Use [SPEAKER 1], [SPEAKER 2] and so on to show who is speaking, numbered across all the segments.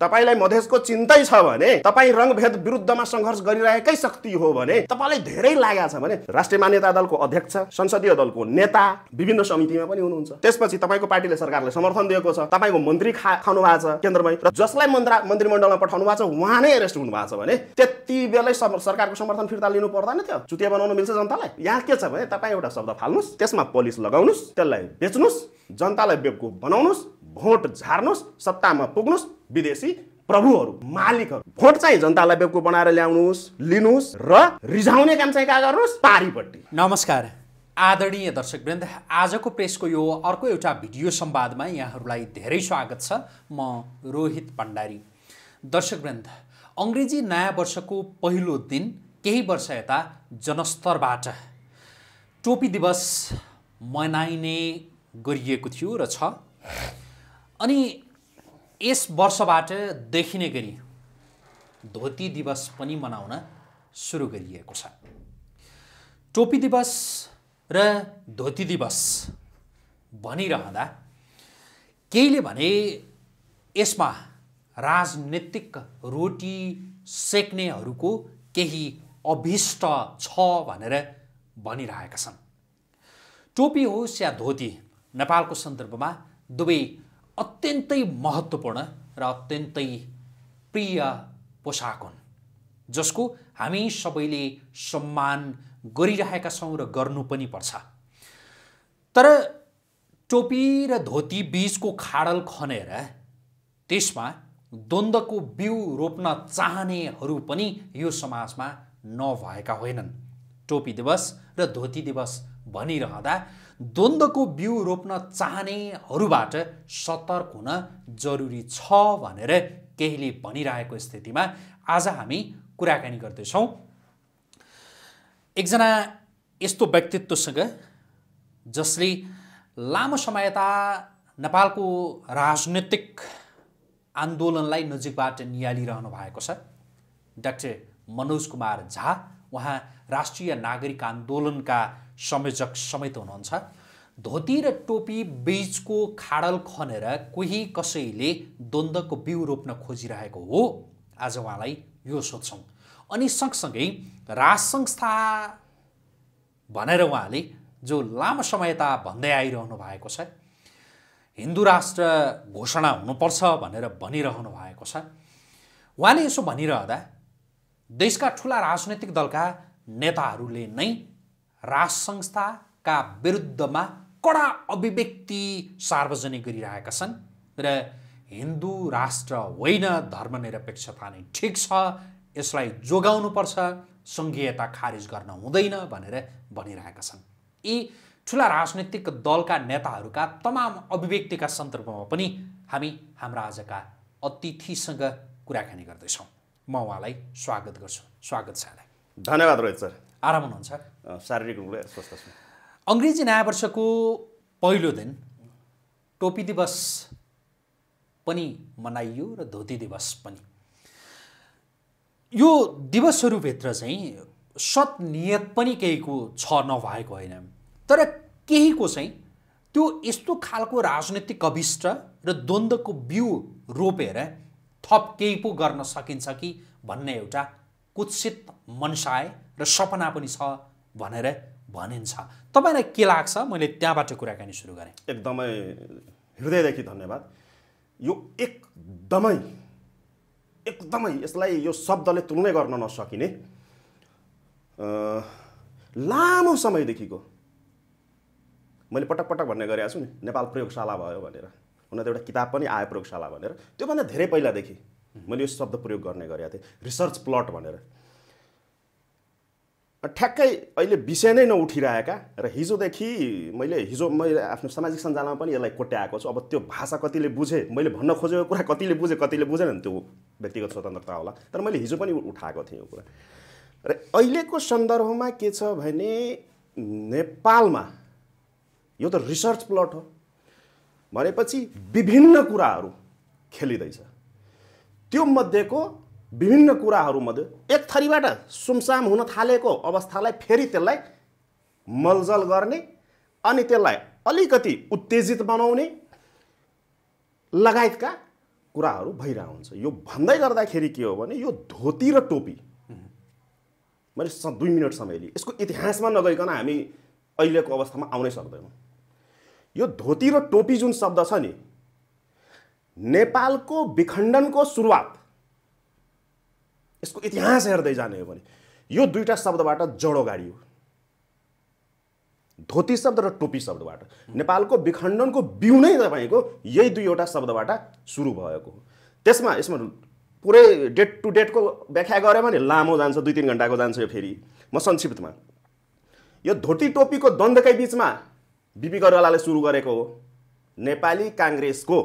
[SPEAKER 1] तपाईँलाई मधेसको चिन्तै छ भने तपाईँ रङभेद विरुद्धमा सङ्घर्ष गरिरहेकै शक्ति हो भने तपाईँलाई धेरै लागेको छ भने राष्ट्रिय मान्यता दलको अध्यक्ष संसदीय दलको नेता विभिन्न समितिमा पनि हुनुहुन्छ त्यसपछि तपाईँको पार्टीले सरकारले समर्थन दिएको छ तपाईँको मन्त्री खा खानु भएको छ केन्द्रमै र जसलाई मन्त्रा मन्त्रीमण्डलमा पठाउनु भएको छ उहाँ नै एरेस्ट हुनु छ भने त्यति बेलै सरकारको समर्थन फिर्ता लिनु पर्दैन थियो चुतिया बनाउनु मिल्छ जनतालाई यहाँ के छ भने तपाईँ एउटा शब्द फाल्नुहोस् त्यसमा पोलिस लगाउनुहोस् त्यसलाई बेच्नुहोस् जनतालाई बेवकुफ बनाउनुहोस् भोट झार्नुहोस् सत्तामा पुग्नुहोस् विदेशी प्रभुहरू मालिकहरू भोट चाहिँ जनतालाई बेवकुफ बनाएर ल्याउनुहोस् लिनुहोस् र रिझाउने
[SPEAKER 2] काम चाहिँ कहाँ गर्नुहोस् पारिपट्टि नमस्कार आदरणीय दर्शकवृन्द आजको प्रेसको यो अर्को एउटा भिडियो संवादमा यहाँहरूलाई धेरै स्वागत छ म रोहित भण्डारी दर्शकवृन्द अङ्ग्रेजी नयाँ वर्षको पहिलो दिन केही वर्ष यता जनस्तरबाट टोपी दिवस मनाइने गरिएको थियो र छ अनि यस वर्षबाट देखिने गरी धोती दिवस पनि मनाउन सुरु गरिएको छ टोपी दिवस र धोती दिवस भनिरहँदा केहीले भने यसमा राजनीतिक रोटी सेक्नेहरूको केही अभिष्ट छ भनेर भनिरहेका छन् टोपी होस् या धोती नेपालको सन्दर्भमा दुवै अत्यन्तै महत्त्वपूर्ण र अत्यन्तै प्रिय पोसाक हुन् जसको हामी सबैले सम्मान गरिरहेका छौँ र गर्नु पनि पर्छ तर टोपी र धोती बिचको खाडल खनेर त्यसमा द्वन्द्वको बिउ रोप्न चाहनेहरू पनि यो समाजमा नभएका होइनन् टोपी दिवस र धोती दिवस भनिरहँदा द्वन्द्वको बिउ रोप्न चाहनेहरूबाट सतर्क हुन जरुरी छ भनेर केहीले भनिरहेको स्थितिमा आज हामी कुराकानी गर्दैछौँ एकजना यस्तो व्यक्तित्वसँग जसले लामो समय यता नेपालको राजनैतिक आन्दोलनलाई नजिकबाट नियालिरहनु भएको छ डाक्टर मनोज कुमार झा उहाँ राष्ट्रिय नागरिक आन्दोलनका संयोजक समेत हुनुहुन्छ धोती र टोपी बीचको खाडल खनेर कोही कसैले द्वन्द्वको बिउ रोप्न खोजिरहेको हो आज उहाँलाई यो सोध्छौँ अनि सँगसँगै राज संस्था भनेर उहाँले जो लामो समय त भन्दै आइरहनु भएको छ हिन्दू राष्ट्र घोषणा हुनुपर्छ भनेर भनिरहनु भएको छ उहाँले यसो भनिरहँदा देशका ठुला राजनैतिक दलका नेताहरूले नै राज संस्थाका विरुद्धमा कडा अभिव्यक्ति सार्वजनिक गरिरहेका छन् र हिन्दू राष्ट्र होइन धर्मनिरपेक्षता नै ठिक छ यसलाई जोगाउनुपर्छ सङ्घीयता खारिज गर्न हुँदैन भनेर भनिरहेका छन् यी ठुला राजनैतिक दलका नेताहरूका तमाम अभिव्यक्तिका सन्दर्भमा पनि हामी हाम्रा आजका अतिथिसँग कुराकानी गर्दैछौँ म उहाँलाई स्वागत गर्छु स्वागत छ धन्यवाद रोहित
[SPEAKER 1] सर आराम हुनुहुन्छ शारीरिक
[SPEAKER 2] रूपले स्वस्थ छु अङ्ग्रेजी नयाँ वर्षको पहिलो दिन टोपी दिवस पनि मनाइयो र धोती दिवस पनि यो दिवसहरूभित्र चाहिँ सतनियत पनि केहीको छ नभएको होइन तर केहीको चाहिँ त्यो यस्तो खालको राजनैतिक अभिष्ट र द्वन्द्वको बिउ रोपेर थप केही पो गर्न सकिन्छ कि भन्ने एउटा कुत्सित मनसाय र सपना पनि छ भनेर भनिन्छ तपाईँलाई के लाग्छ मैले त्यहाँबाट कुराकानी सुरु गरेँ एकदमै हृदयदेखि धन्यवाद यो एकदमै
[SPEAKER 1] एकदमै यसलाई यो शब्दले तुलनै गर्न नसकिने लामो समयदेखिको मैले पटक पटक भन्ने गरिरहेको छु नि नेपाल प्रयोगशाला भयो भनेर हुन त एउटा किताब पनि आयो प्रयोगशाला भनेर त्योभन्दा धेरै पहिलादेखि मैले यो शब्द प्रयोग गर्ने गरेको थिएँ रिसर्च प्लट भनेर ठ्याक्कै अहिले विषय नै नउठिरहेका र हिजोदेखि मैले हिजो मैले आफ्नो सामाजिक सञ्जालमा पनि यसलाई कोट्याएको छु अब त्यो भाषा कतिले बुझेँ मैले भन्न खोजेको कुरा कतिले बुझेँ कतिले बुझेन नि त्यो व्यक्तिगत स्वतन्त्रता होला तर मैले हिजो पनि उठाएको थिएँ यो कुरा र अहिलेको सन्दर्भमा के छ भने नेपालमा यो त रिसर्च प्लट हो भनेपछि विभिन्न कुराहरू खेलिँदैछ त्यो मध्येको विभिन्न कुराहरूमध्ये एक थरीबाट सुमसाम हुन थालेको अवस्थालाई फेरि त्यसलाई मलजल गर्ने अनि त्यसलाई अलिकति उत्तेजित बनाउने लगायतका कुराहरू भइरहेको हुन्छ यो भन्दै गर्दाखेरि के हो भने यो धोती र टोपी मैले स दुई मिनट समय लिएँ यसको इतिहासमा नगइकन हामी अहिलेको अवस्थामा आउनै सक्दैनौँ यो धोती र टोपी जुन शब्द छ नि नेपालको विखण्डनको सुरुवात यसको इतिहास हेर्दै जाने हो भने यो दुईवटा शब्दबाट जडो गाडियो धोती शब्द र टोपी शब्दबाट नेपालको विखण्डनको बिउ नै तपाईँको यही दुईवटा शब्दबाट सुरु भएको हो त्यसमा यसमा पुरै डेट टु डेटको व्याख्या गऱ्यो भने लामो जान्छ दुई तिन घन्टाको जान्छ यो फेरि म संक्षिप्तमा यो धोती टोपीको द्वन्द्वकै बिचमा बिपी गरवालाले सुरु गरेको हो नेपाली काङ्ग्रेसको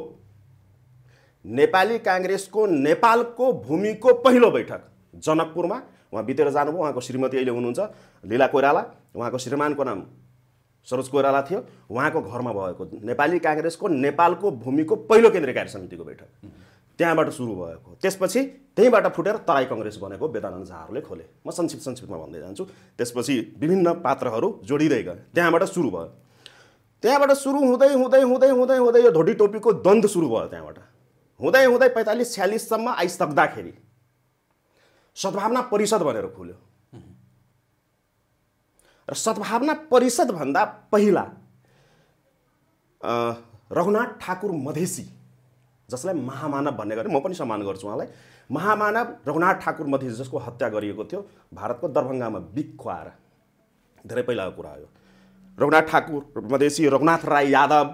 [SPEAKER 1] नेपाली काङ्ग्रेसको नेपालको भूमिको पहिलो बैठक जनकपुरमा उहाँ बितेर जानुभयो उहाँको श्रीमती अहिले हुनुहुन्छ लीला कोइराला उहाँको श्रीमानको नाम सरोज कोइराला थियो उहाँको घरमा भएको नेपाली काङ्ग्रेसको नेपालको भूमिको पहिलो केन्द्रीय कार्य समितिको बैठक त्यहाँबाट सुरु भएको त्यसपछि त्यहीँबाट फुटेर तराई कङ्ग्रेस बनेको वेदानन्द झाहरूले खोले म संक्षिप्त संक्षिप्तमा भन्दै जान्छु त्यसपछि विभिन्न पात्रहरू जोडिँदै गए त्यहाँबाट सुरु भयो त्यहाँबाट सुरु हुँदै हुँदै हुँदै हुँदै हुँदै यो धोडी टोपीको द्वन्द सुरु भयो त्यहाँबाट हुँदै हुँदै पैँतालिस छ्यालिससम्म आइसक्दाखेरि सद्भावना परिषद भनेर खुल्यो र सद्भावना परिषदभन्दा पहिला रघुनाथ ठाकुर मधेसी जसलाई महामानव भन्ने गरे म पनि सम्मान गर्छु उहाँलाई महामानव रघुनाथ ठाकुर मधेसी जसको हत्या गरिएको थियो भारतको दरभङ्गामा बिखुवाएर धेरै पहिलाको कुरा हो रघुनाथ ठाकुर मधेसी रघुनाथ राई यादव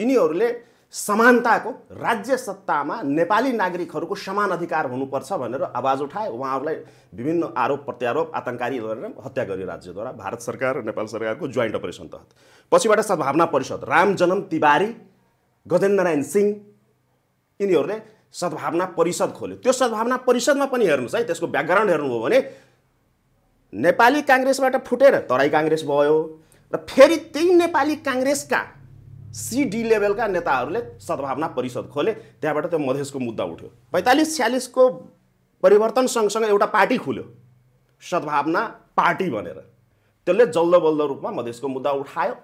[SPEAKER 1] यिनीहरूले समानताको राज्य सत्तामा नेपाली नागरिकहरूको समान अधिकार हुनुपर्छ भनेर आवाज उठाए उहाँहरूलाई विभिन्न आरोप प्रत्यारोप आतङ्कारी गरेर हत्या गरे राज्यद्वारा भारत सरकार र नेपाल सरकारको जोइन्ट अपरेसन तहत पछिबाट सद्भावना परिषद रामजनम जनम तिवारी गजेन्द्रनारायण सिंह यिनीहरूले सद्भावना परिषद खोल्यो त्यो सद्भावना परिषदमा पनि हेर्नुहोस् है त्यसको ब्याकग्राउन्ड हेर्नुभयो भने नेपाली काङ्ग्रेसबाट फुटेर तराई काङ्ग्रेस भयो र फेरि त्यही नेपाली काङ्ग्रेसका सिडी लेभलका नेताहरूले सद्भावना परिषद खोले त्यहाँबाट त्यो मधेसको मुद्दा उठ्यो पैँतालिस छ्यालिसको परिवर्तन सँगसँगै एउटा पार्टी खुल्यो सद्भावना पार्टी भनेर त्यसले जल्दो बल्दो रूपमा मधेसको मुद्दा उठायो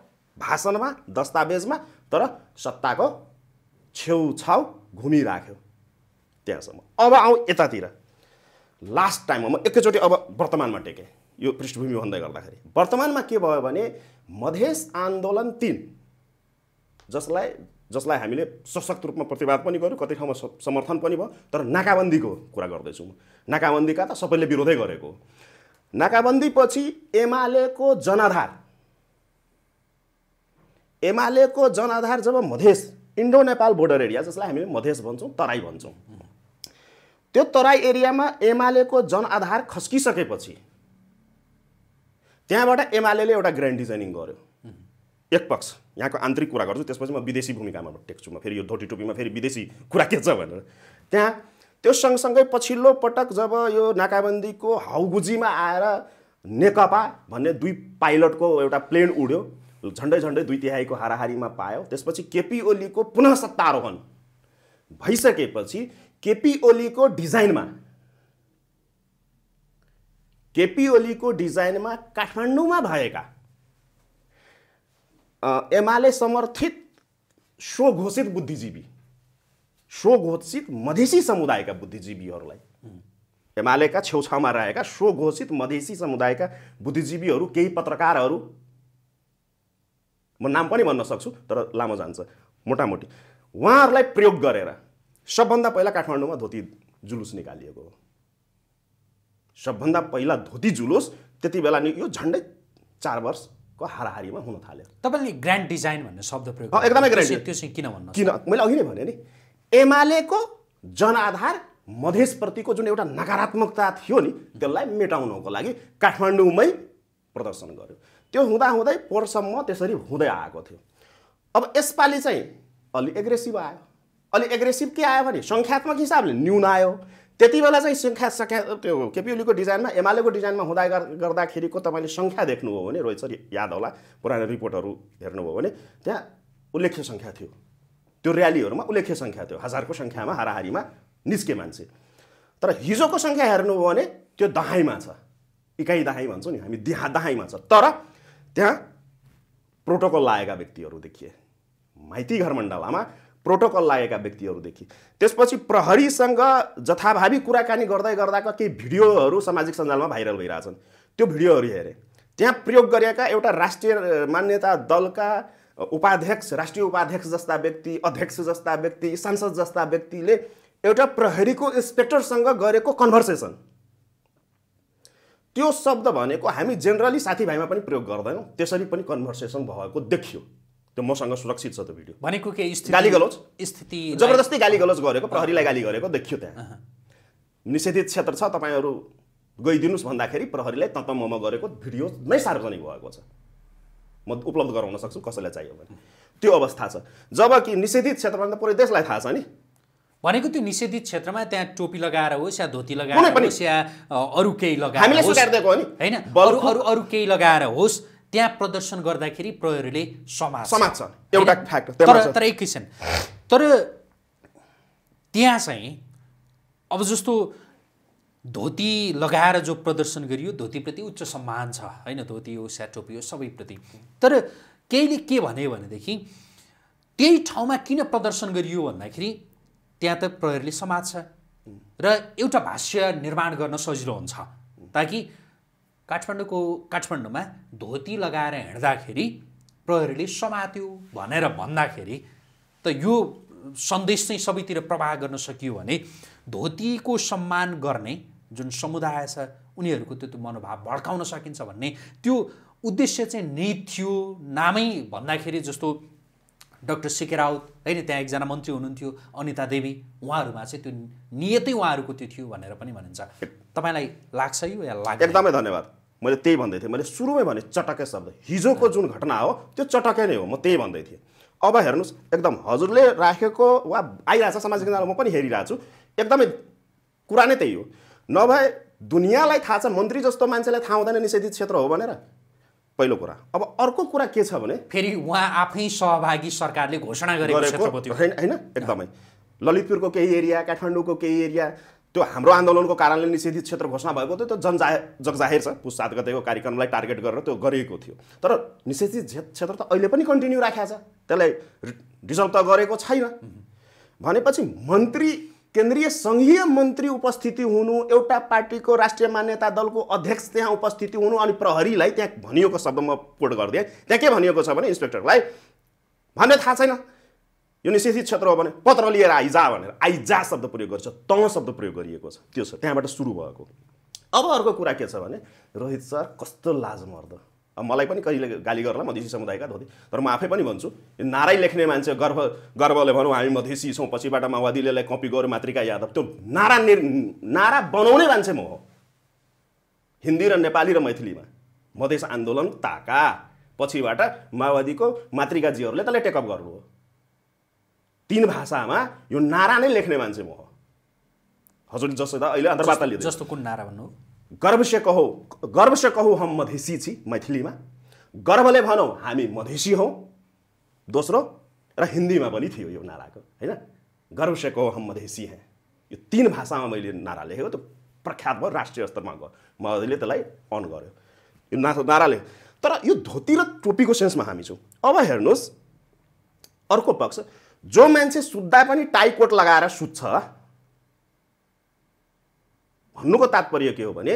[SPEAKER 1] भाषणमा दस्तावेजमा तर सत्ताको छेउछाउ घुमिराख्यो त्यहाँसम्म अब आउँ यतातिर लास्ट टाइममा म एकैचोटि अब वर्तमानमा टेकेँ यो पृष्ठभूमि भन्दै गर्दाखेरि वर्तमानमा के भयो भने मधेस आन्दोलन तिन जसलाई जसलाई हामीले सशक्त रूपमा प्रतिवाद पनि गर्यो कति ठाउँमा समर्थन पनि भयो तर नाकाबन्दीको कुरा गर्दैछु म नाकाबन्दीका त सबैले विरोधै गरेको नाकाबन्दीपछि एमालेको जनाधार एमालेको जनाधार जब Madhes Indo Nepal border area जसलाई हामीले मधेस भन्छौँ तराई भन्छौँ त्यो तराई एरियामा एमालेको जनआधार खस्किसकेपछि त्यहाँबाट एमाले एउटा ग्रान्ड डिजाइनिङ गर्यो एक पक्ष यहाँको आन्तरिक कुरा गर्छु त्यसपछि म विदेशी भूमिकामा टेक्छु म फेरि यो धोटी टोपीमा फेरि विदेशी कुरा के छ भनेर त्यहाँ त्यो सँगसँगै पछिल्लो पटक जब यो नाकाबन्दीको हाउगुजीमा आएर नेकपा भन्ने दुई पाइलटको एउटा प्लेन उड्यो झन्डै झन्डै दुई तिहाईको हाराहारीमा पायो त्यसपछि केपी ओलीको पुनः सत्तारोहण भइसकेपछि केपी ओलीको डिजाइनमा केपी ओलीको डिजाइनमा काठमाडौँमा भएका एमाले समर्थित स्वघोषित बुद्धिजीवी स्वघोषित मधेसी समुदायका बुद्धिजीवीहरूलाई एमालेका छेउछाउमा रहेका स्वघोषित मधेसी समुदायका बुद्धिजीवीहरू केही पत्रकारहरू म नाम पनि भन्न सक्छु तर लामो जान्छ मोटामोटी उहाँहरूलाई प्रयोग गरेर सबभन्दा पहिला काठमाडौँमा धोती जुलुस निकालिएको हो सबभन्दा पहिला धोती जुलुस त्यति बेला नि यो झन्डै चार वर्ष को हाराहारीमा हुन थाल्यो
[SPEAKER 2] तपाईँले ग्रान्ड डिजाइन भन्ने शब्द प्रयोग एकदमै ग्रान्ड त्यो चाहिँ किन भन्नु किन
[SPEAKER 1] मैले अघि नै भने नि
[SPEAKER 2] एमालेको जनआधार
[SPEAKER 1] मधेसप्रतिको जुन एउटा नकारात्मकता थियो नि त्यसलाई मेटाउनको लागि काठमाडौँमै प्रदर्शन गर्यो त्यो हुँदाहुँदै पोहोरसम्म त्यसरी हुँदै आएको थियो अब यसपालि चाहिँ अलि एग्रेसिभ आयो अलि एग्रेसिभ के आयो भने सङ्ख्यात्मक हिसाबले न्यून आयो त्यति बेला चाहिँ सङ्ख्या सङ्ख्या त्यो केपिओलीको डिजाइनमा एमालेको डिजाइनमा हुँदा गर्दाखेरिको तपाईँले सङ्ख्या देख्नुभयो भने रोहित सर याद होला पुरानो रिपोर्टहरू हेर्नुभयो भने त्यहाँ उल्लेख्य सङ्ख्या थियो त्यो ऱ्यालीहरूमा उल्लेख्य सङ्ख्या थियो हजारको सङ्ख्यामा हाराहारीमा निस्के मान्छे तर हिजोको सङ्ख्या हेर्नुभयो भने त्यो दहाईमा छ इकाइ दहाई भन्छौँ नि हामी दिहा दहाईमा छ तर त्यहाँ प्रोटोकल लागेका व्यक्तिहरू देखिए माइती घरमण्डलामा प्रोटोकल लागेका व्यक्तिहरूदेखि त्यसपछि प्रहरीसँग जथाभावी कुराकानी गर्दै गर्दाका केही भिडियोहरू सामाजिक सञ्जालमा भाइरल भइरहेछन् त्यो भिडियोहरू हेरेँ त्यहाँ प्रयोग गरिएका एउटा राष्ट्रिय मान्यता दलका उपाध्यक्ष राष्ट्रिय उपाध्यक्ष जस्ता व्यक्ति अध्यक्ष जस्ता व्यक्ति सांसद जस्ता व्यक्तिले एउटा प्रहरीको इन्सपेक्टरसँग गरेको कन्भर्सेसन त्यो शब्द भनेको हामी जेनरली साथीभाइमा पनि प्रयोग गर्दैनौँ त्यसरी पनि कन्भर्सेसन भएको देखियो त्यो मसँग सुरक्षित छ त्यो भिडियो भनेको के गाली गलोज
[SPEAKER 2] स्थिति जबरजस्ती गाली गलोज गरेको प्रहरीलाई गाली
[SPEAKER 1] गरेको देखियो त्यहाँ निषेधित क्षेत्र छ तपाईँहरू गइदिनुहोस् भन्दाखेरि प्रहरीलाई मम गरेको भिडियो नै सार्वजनिक भएको छ म उपलब्ध गराउन सक्छु कसैलाई चाहियो भने त्यो अवस्था छ जब कि निषेधित क्षेत्रमा त पुरै देशलाई थाहा छ नि भनेको
[SPEAKER 2] त्यो निषेधित क्षेत्रमा त्यहाँ टोपी लगाएर होस् या धोती लगाएर होस् या अरू केही लगाएर होइन अरू अरू केही लगाएर होस् त्यहाँ प्रदर्शन गर्दाखेरि प्रहरीले समाज समाज एउटा फ्याक्ट तर तर एक तर त्यहाँ चाहिँ अब जस्तो धोती लगाएर जो प्रदर्शन गरियो धोतीप्रति उच्च सम्मान छ होइन धोती हो स्याटोपी हो सबैप्रति तर केहीले के भन्यो भनेदेखि त्यही ठाउँमा किन प्रदर्शन गरियो भन्दाखेरि त्यहाँ त प्रहरीले समाज छ र एउटा भाष्य निर्माण गर्न सजिलो हुन्छ ताकि काठमाडौँको काठमाडौँमा धोती लगाएर हिँड्दाखेरि प्रहरीले समात्यो भनेर भन्दाखेरि त यो सन्देश चाहिँ सबैतिर प्रवाह गर्न सकियो भने धोतीको सम्मान गर्ने जुन समुदाय छ उनीहरूको त्यो त्यो मनोभाव भड्काउन सकिन्छ भन्ने त्यो उद्देश्य चाहिँ नै थियो नामै भन्दाखेरि जस्तो डक्टर सिके राउत होइन त्यहाँ एकजना मन्त्री हुनुहुन्थ्यो अनिता देवी उहाँहरूमा चाहिँ त्यो नियतै उहाँहरूको त्यो थियो भनेर पनि भनिन्छ तपाईँलाई लाग्छ यो या
[SPEAKER 1] लाग्छ एकदमै धन्यवाद मैले त्यही भन्दै थिएँ मैले सुरुमै भने चटक्कै शब्द हिजोको जुन घटना हो त्यो चटक्कै नै हो म त्यही भन्दै थिएँ अब हेर्नुहोस् एकदम हजुरले राखेको वा छ सामाजिक सञ्जाल म पनि छु एकदमै कुरा नै त्यही हो नभए दुनियाँलाई थाहा छ मन्त्री जस्तो मान्छेलाई थाहा हुँदैन निषेधित क्षेत्र हो भनेर पहिलो कुरा
[SPEAKER 2] अब अर्को कुरा के छ भने फेरि उहाँ आफै सहभागी सरकारले घोषणा गरेको
[SPEAKER 1] होइन एकदमै ललितपुरको केही एरिया काठमाडौँको केही एरिया त्यो हाम्रो आन्दोलनको कारणले निषेधित क्षेत्र घोषणा भएको थियो त्यो जनजा जगजाहिर छ पुस सात गतेको कार्यक्रमलाई टार्गेट गरेर त्यो गरिएको थियो तर निषेधित क्षेत्र त अहिले पनि कन्टिन्यू राखेको छ त्यसलाई डिजल्भ त गरेको छैन भनेपछि मन्त्री केन्द्रीय सङ्घीय मन्त्री उपस्थिति हुनु एउटा पार्टीको राष्ट्रिय मान्यता दलको अध्यक्ष त्यहाँ उपस्थिति हुनु अनि प्रहरीलाई त्यहाँ भनिएको शब्द म कोट गरिदिएँ त्यहाँ के भनिएको छ भने इन्सपेक्टरलाई भन्ने थाहा छैन यो निषेधित क्षेत्र हो भने पत्र लिएर आइजा भनेर आइजा शब्द प्रयोग गर्छ त शब्द प्रयोग गरिएको छ त्यो छ त्यहाँबाट सुरु भएको अब अर्को कुरा के छ भने रोहित सर कस्तो लाज मर्द अब मलाई पनि कहिले गाली गर्ला मधेसी समुदायका धोती तर म आफै पनि भन्छु यो नारा लेख्ने मान्छे गर्व गर्वले भनौँ हामी मधेसी छौँ पछिबाट माओवादीले कपी गर मातृका यादव त्यो नारा निर् नारा बनाउने मान्छे म हो हिन्दी र नेपाली र मैथिलीमा मधेस आन्दोलन ताका पछिबाट माओवादीको मातृकाजीहरूले त्यसलाई टेकअप गर्नु हो तिन भाषामा यो नारा नै लेख्ने मान्छे म हो हजुरले जस्तो त अहिले अन्तर्वार्ता लिँदै जस्तो कुन नारा भन्नु गर्व से कहो गर्व से कहौ हम मधेसी छि मैथिलीमा गर्वले भनौँ हामी मधेसी हौ दोस्रो र हिन्दीमा पनि थियो यो नाराको होइन गर्व कहो हम मधेसी है यो तिन भाषामा मैले नारा लेखेको त्यो प्रख्यात भयो राष्ट्रिय स्तरमा गयो म अहिले त्यसलाई अन गऱ्यो यो ना नाराले तर यो धोती र टोपीको सेन्समा हामी छौँ अब हेर्नुहोस् अर्को पक्ष जो मान्छे सुत्दा पनि टाइकोट लगाएर सुत्छ भन्नुको तात्पर्य के हो भने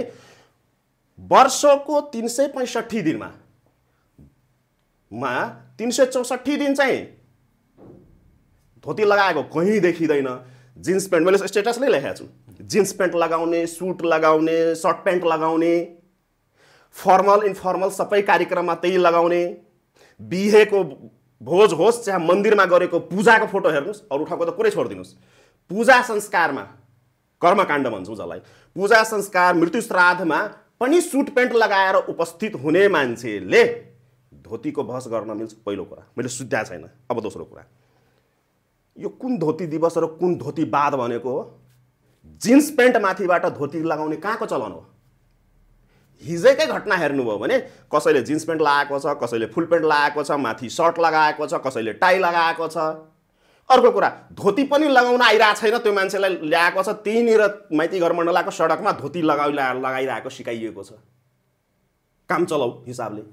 [SPEAKER 1] वर्षको तिन सय पैँसठी दिनमा मा तिन सय चौसठी दिन चाहिँ धोती लगाएको कहीँ देखिँदैन जिन्स प्यान्ट मैले स्टेटस नै लेखेको छु जिन्स प्यान्ट लगाउने सुट लगाउने सर्ट प्यान्ट लगाउने फर्मल इन्फर्मल सबै कार्यक्रममा त्यही लगाउने बिहेको भोज होस् चाहे मन्दिरमा गरेको पूजाको फोटो हेर्नुहोस् अरू ठाउँको त कुरै छोडिदिनुहोस् पूजा संस्कारमा कर्मकाण्ड भन्छौँ जसलाई पूजा संस्कार मृत्यु श्राद्धमा पनि सुट पेन्ट लगाएर उपस्थित हुने मान्छेले धोतीको बहस गर्न मिल्छ पहिलो कुरा मैले सुत्या छैन अब दोस्रो कुरा यो कुन धोती दिवस र कुन धोती बाद भनेको हो जिन्स पेन्ट माथिबाट धोती लगाउने कहाँको चलन हो हिजैकै घटना हेर्नुभयो भने कसैले जिन्स प्यान्ट लगाएको छ कसैले फुल प्यान्ट लगाएको छ माथि सर्ट लगाएको छ कसैले टाई लगाएको छ अर्को कुरा धोती पनि लगाउन आइरहेको छैन त्यो मान्छेलाई ल्याएको छ त्यहीँनिर माइती घर मण्डलाको सडकमा धोती लगाइ लगाइरहेको सिकाइएको छ काम चलाउ हिसाबले